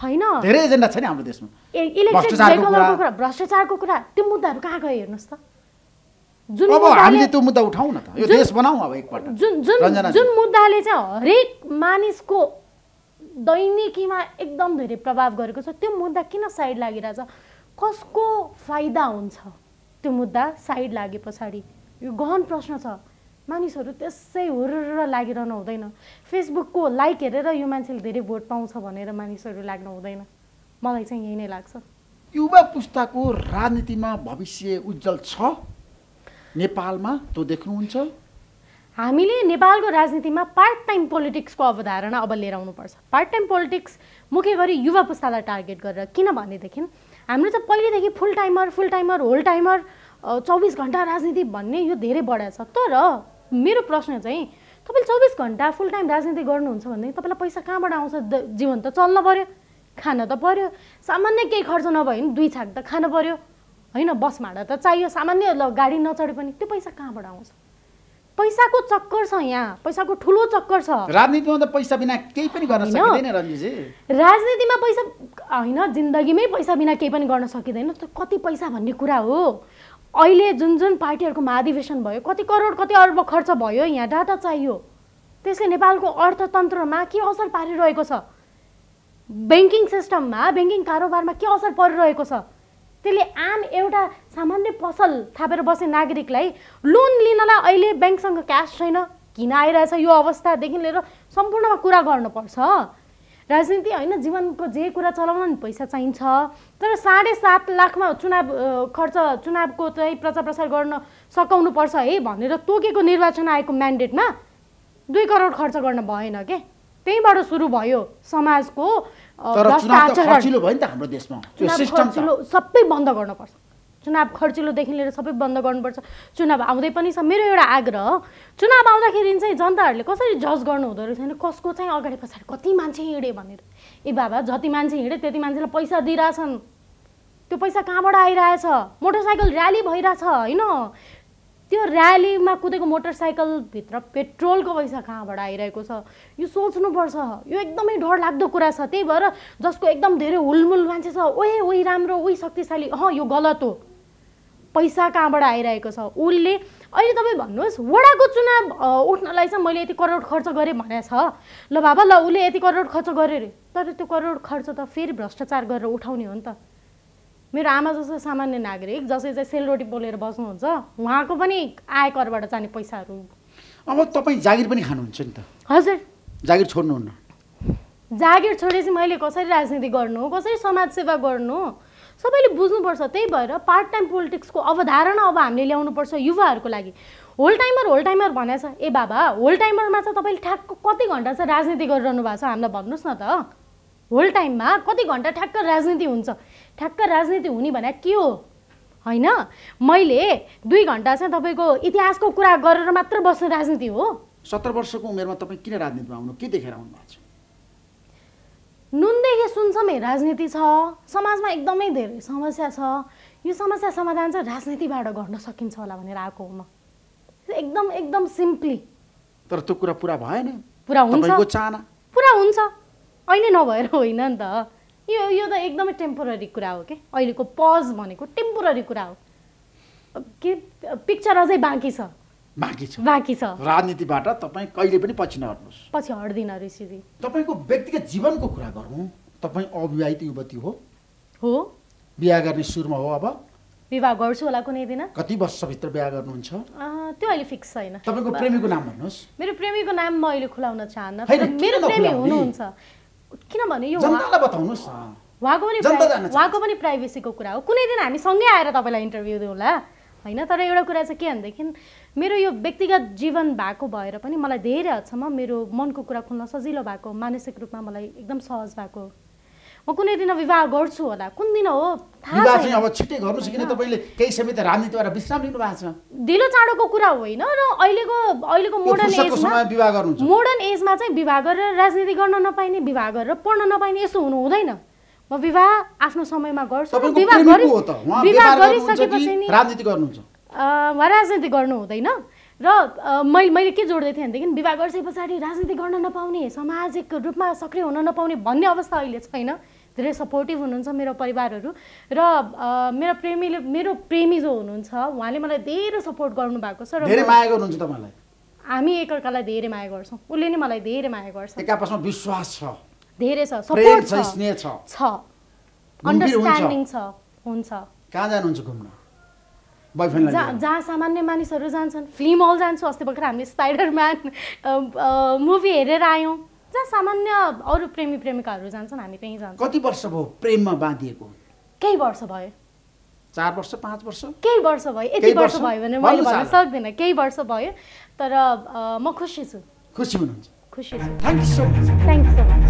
होइन धेरै एजेन्डा छ नि हाम्रो देशमा कुरा भ्रष्टाचारको कुरा त्यो मुद्दाहरू कहाँ गयो हेर्नुहोस् त जुन अब हामीले त्यो मुद्दा उठाउँ न त यो देश बनाऊ अब एकपल्ट जुन जुन जुन मुद्दाले चाहिँ हरेक मानिसको दैनिकीमा एकदम धेरै प्रभाव गरेको छ त्यो मुद्दा किन साइड लागिरहेछ कसको फाइदा हुन्छ त्यो मुद्दा साइड लागे पछाडि यो गहन प्रश्न छ मानिसहरू त्यसै हुर्र लागिरहनु हुँदैन फेसबुकको लाइक हेरेर यो मान्छेले धेरै भोट पाउँछ भनेर मानिसहरू लाग्नु हुँदैन मलाई चाहिँ यही नै लाग्छ युवा पुस्ताको राजनीतिमा भविष्य उज्जवल छ नेपालमा त्यो देख्नुहुन्छ हामीले नेपालको राजनीतिमा पार्ट टाइम पोलिटिक्सको अवधारणा अब लिएर आउनुपर्छ पार्ट टाइम पोलिटिक्स मुख्य गरी युवा पुस्तालाई टार्गेट गरेर किन भनेदेखि हाम्रो त पहिलेदेखि full timer full timer whole timer चौबिस घन्टा राजनीति भन्ने यो धेरै बढाएको छ तर मेरो प्रश्न चाहिँ तपाईँले चौबिस घन्टा फुल टाइम राजनीति गर्नुहुन्छ भनेदेखि तपाईँलाई पैसा कहाँबाट आउँछ जीवन त चल्न पऱ्यो खान त पऱ्यो सामान्य केही खर्च नभए पनि दुई छाक त खानु पऱ्यो होइन बस भाडा त चाहियो सामान्य गाडी नचढे पनि त्यो पैसा कहाँबाट आउँछ पैसाको चक्कर छ यहाँ पैसाको ठुलो चक्कर छ राजनीतिमा त पैसा बिना केही पनि गर्न सकिँदैन रञ्जीजी राजनीतिमा पैसा होइन जिन्दगीमै पैसा बिना केही पनि गर्न सकिँदैन त कति पैसा भन्ने कुरा हो अहिले जुन जुन पार्टीहरूको महाधिवेशन भयो कति करोड कति अर्ब खर्च भयो यहाँ डाटा चाहियो त्यसले नेपालको अर्थतन्त्रमा के असर पारिरहेको छ ब्याङ्किङ सिस्टममा ब्याङ्किङ कारोबारमा के असर परिरहेको छ त्यसले आम एउटा सामान्य पसल थापेर बस्ने नागरिकलाई लोन लिनलाई अहिले ब्याङ्कसँग क्यास छैन किन आइरहेछ यो अवस्थादेखि लिएर सम्पूर्णमा कुरा गर्नुपर्छ राजनीति होइन जीवनको जे कुरा चलाउन नि पैसा चाहिन्छ तर साढे सात लाखमा चुनाव खर्च चुनावको चाहिँ प्रचार प्रसार गर्न सकाउनुपर्छ है भनेर तोकेको निर्वाचन आयोगको म्यान्डेटमा दुई करोड खर्च गर्न भएन के त्यहीँबाट सुरु भयो समाजको चुनाव सबै बन्द गर्नुपर्छ चुनाव खर्चिलोदेखि लिएर सबै बन्द गर्नुपर्छ चुनाव आउँदै पनि छ मेरो एउटा आग्रह चुनाव आउँदाखेरि चाहिँ जनताहरूले कसरी जज गर्नु हुँदो रहेछ भने कसको चाहिँ अगाडि पछाडि कति मान्छे हिँडे भनेर ए बाबा जति मान्छे हिँडे त्यति मान्छेलाई पैसा दिइरहेछन् त्यो पैसा कहाँबाट आइरहेछ मोटरसाइकल ऱ्याली भइरहेछ होइन त्यो ऱ्यालीमा कुदेको मोटरसाइकलभित्र पेट्रोलको पैसा कहाँबाट आइरहेको छ यो सोच्नुपर्छ यो एकदमै डरलाग्दो कुरा छ त्यही भएर जसको एकदम धेरै हुलमुल मान्छे छ ओए ओ राम्रो ओइ शक्तिशाली अँ यो गलत हो पैसा कहाँबाट आइरहेको छ उसले अहिले तपाईँ भन्नुहोस् वडाको चुनाव उठ्नलाई चाहिँ मैले यति करोड खर्च गरेँ भने छ ल बाबा ल उसले यति करोड खर्च गरेँ अरे तर त्यो करोड खर्च त फेरि भ्रष्टाचार गरेर उठाउने हो नि त मेरो आमा जस्तो सामान्य नागरिक जसले चाहिँ सेलरोटी बोलेर बस्नुहुन्छ उहाँको पनि आयकरबाट जाने पैसाहरू अब तपाईँ जागिर पनि खानुहुन्छ नि त हजुर जागिर छोड्नुहुन्न जागिर छोडेपछि मैले कसरी राजनीति गर्नु कसरी समाजसेवा गर्नु सबैले बुझ्नुपर्छ त्यही भएर पार्ट टाइम पोलिटिक्सको अवधारणा अब हामीले ल्याउनुपर्छ युवाहरूको लागि होल टाइमर होल टाइमर भनेछ ए बाबा होल टाइमरमा चाहिँ तपाईँले ठ्याक्क कति घन्टा चाहिँ राजनीति गरिरहनु भएको छ हामीलाई भन्नुहोस् न त होल टाइममा कति घन्टा ठ्याक्क राजनीति हुन्छ ठ्याक्क राजनीति हुने भने के हो होइन मैले दुई घन्टा चाहिँ तपाईँको इतिहासको कुरा गरेर मात्र बस्ने राजनीति हो सत्र वर्षको उमेरमा तपाईँ किन राजनीतिमा आउनु के देखेर आउनु भएको छ नुनदेखि सुनसम्मै राजनीति छ समाजमा एकदमै धेरै समस्या छ यो समस्या समाधान चाहिँ राजनीतिबाट गर्न सकिन्छ होला भनेर आएको हो म एकदम एकदम सिम्पली तर त्यो कुरा पुरा भएन पुरा हुन्छ पुरा हुन्छ अहिले नभएर होइन नि त यो यो त एकदमै टेम्पोररी कुरा हो कि अहिलेको पज भनेको टेम्पोररी कुरा हो के पिक्चर अझै बाँकी छ बाँकी छ बाँकी छ राजनीतिबाट तपाईँ कहिले पनि पछि नहट्नुहोस् पछि हट्दिनँ ऋषिजी तपाईँको व्यक्तिगत जीवनको कुरा गरौँ तपाईँ अविवाहित युवती हो हो बिहा गर्ने सुरुमा हो अब विवाह गर्छु होला कुनै दिन कति वर्षभित्र बिहा गर्नुहुन्छ त्यो अहिले फिक्स छैन तपाईँको प्रेमीको नाम भन्नुहोस् मेरो प्रेमीको नाम म अहिले खुलाउन चाहन्न मेरो प्रेमी हुनुहुन्छ किनभने यो उहाँको पनि प्राइभेसीको कुरा हो कुनै दिन हामी सँगै आएर तपाईँलाई इन्टरभ्यू दिउँला होइन तर एउटा कुरा चाहिँ के भनेदेखि मेरो यो व्यक्तिगत जीवन भएको भएर पनि मलाई धेरै हदसम्म मेरो मनको कुरा खुल्न सजिलो भएको मानसिक रूपमा मलाई एकदम सहज भएको म कुनै दिन विवाह गर्छु होला कुन दिन हो विवाह चाहिँ अब छिट्टै गर्नु सिकिने तपाईँले केही समय त राजनीतिबाट विश्राम लिनु भएको छ ढिलो चाँडोको कुरा होइन र अहिलेको अहिलेको मोडर्न एजमा विवाह गर्नु मोडर्न एजमा चाहिँ विवाह गरेर राजनीति गर्न नपाइने विवाह गरेर पढ्न नपाइने यस्तो हुनु हुँदैन म विवाह आफ्नो समयमा गर्छु विवाह राजनीति गर्नुहुन्छ राजनीति गर्नु हुँदैन र मैले मैले के जोड्दै थिएँ भनेदेखि विवाह गरिसके पछाडि राजनीति गर्न नपाउने सामाजिक रूपमा सक्रिय हुन नपाउने भन्ने अवस्था अहिले छैन धेरै सपोर्टिभ हुनुहुन्छ मेरो परिवारहरू र मेरो प्रेमीले मेरो प्रेमी जो हुनुहुन्छ उहाँले मलाई धेरै सपोर्ट गर्नुभएको छ र धेरै माया गर्नुहुन्छ तपाईँलाई हामी एकअर्कालाई धेरै माया गर्छौँ उसले नै मलाई धेरै माया गर्छ विश्वास छ धेरै छ सपोर्ट छ छ अन्डरस्ट्यान्डिङ छ हुन्छ कहाँ जानुहुन्छ घुम्न जहाँ जहाँ सामान्य मानिसहरू जान्छन् फिल्म हल जान्छु अस्ति भर्खर हामीले स्पाइडरम्यान मुभी हेरेर आयौँ जहाँ सामान्य अरू प्रेमी प्रेमिकाहरू जान्छन् हामी त्यहीँ जान्छौँ कति वर्ष भयो प्रेममा बाँधिएको केही वर्ष भयो चार वर्ष पाँच वर्ष केही वर्ष भयो यति वर्ष भयो भने मैले भन्न सक्दिनँ केही वर्ष भयो तर म खुसी छु खुसी हुनुहुन्छ खुसी छु thank you so much thank you so much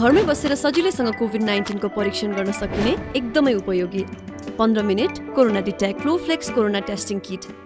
घरमै बसेर सजिलैसँग कोभिड नाइन्टिनको परीक्षण गर्न सकिने एकदमै उपयोगी पन्ध्र minute corona detect Flowflex corona testing किट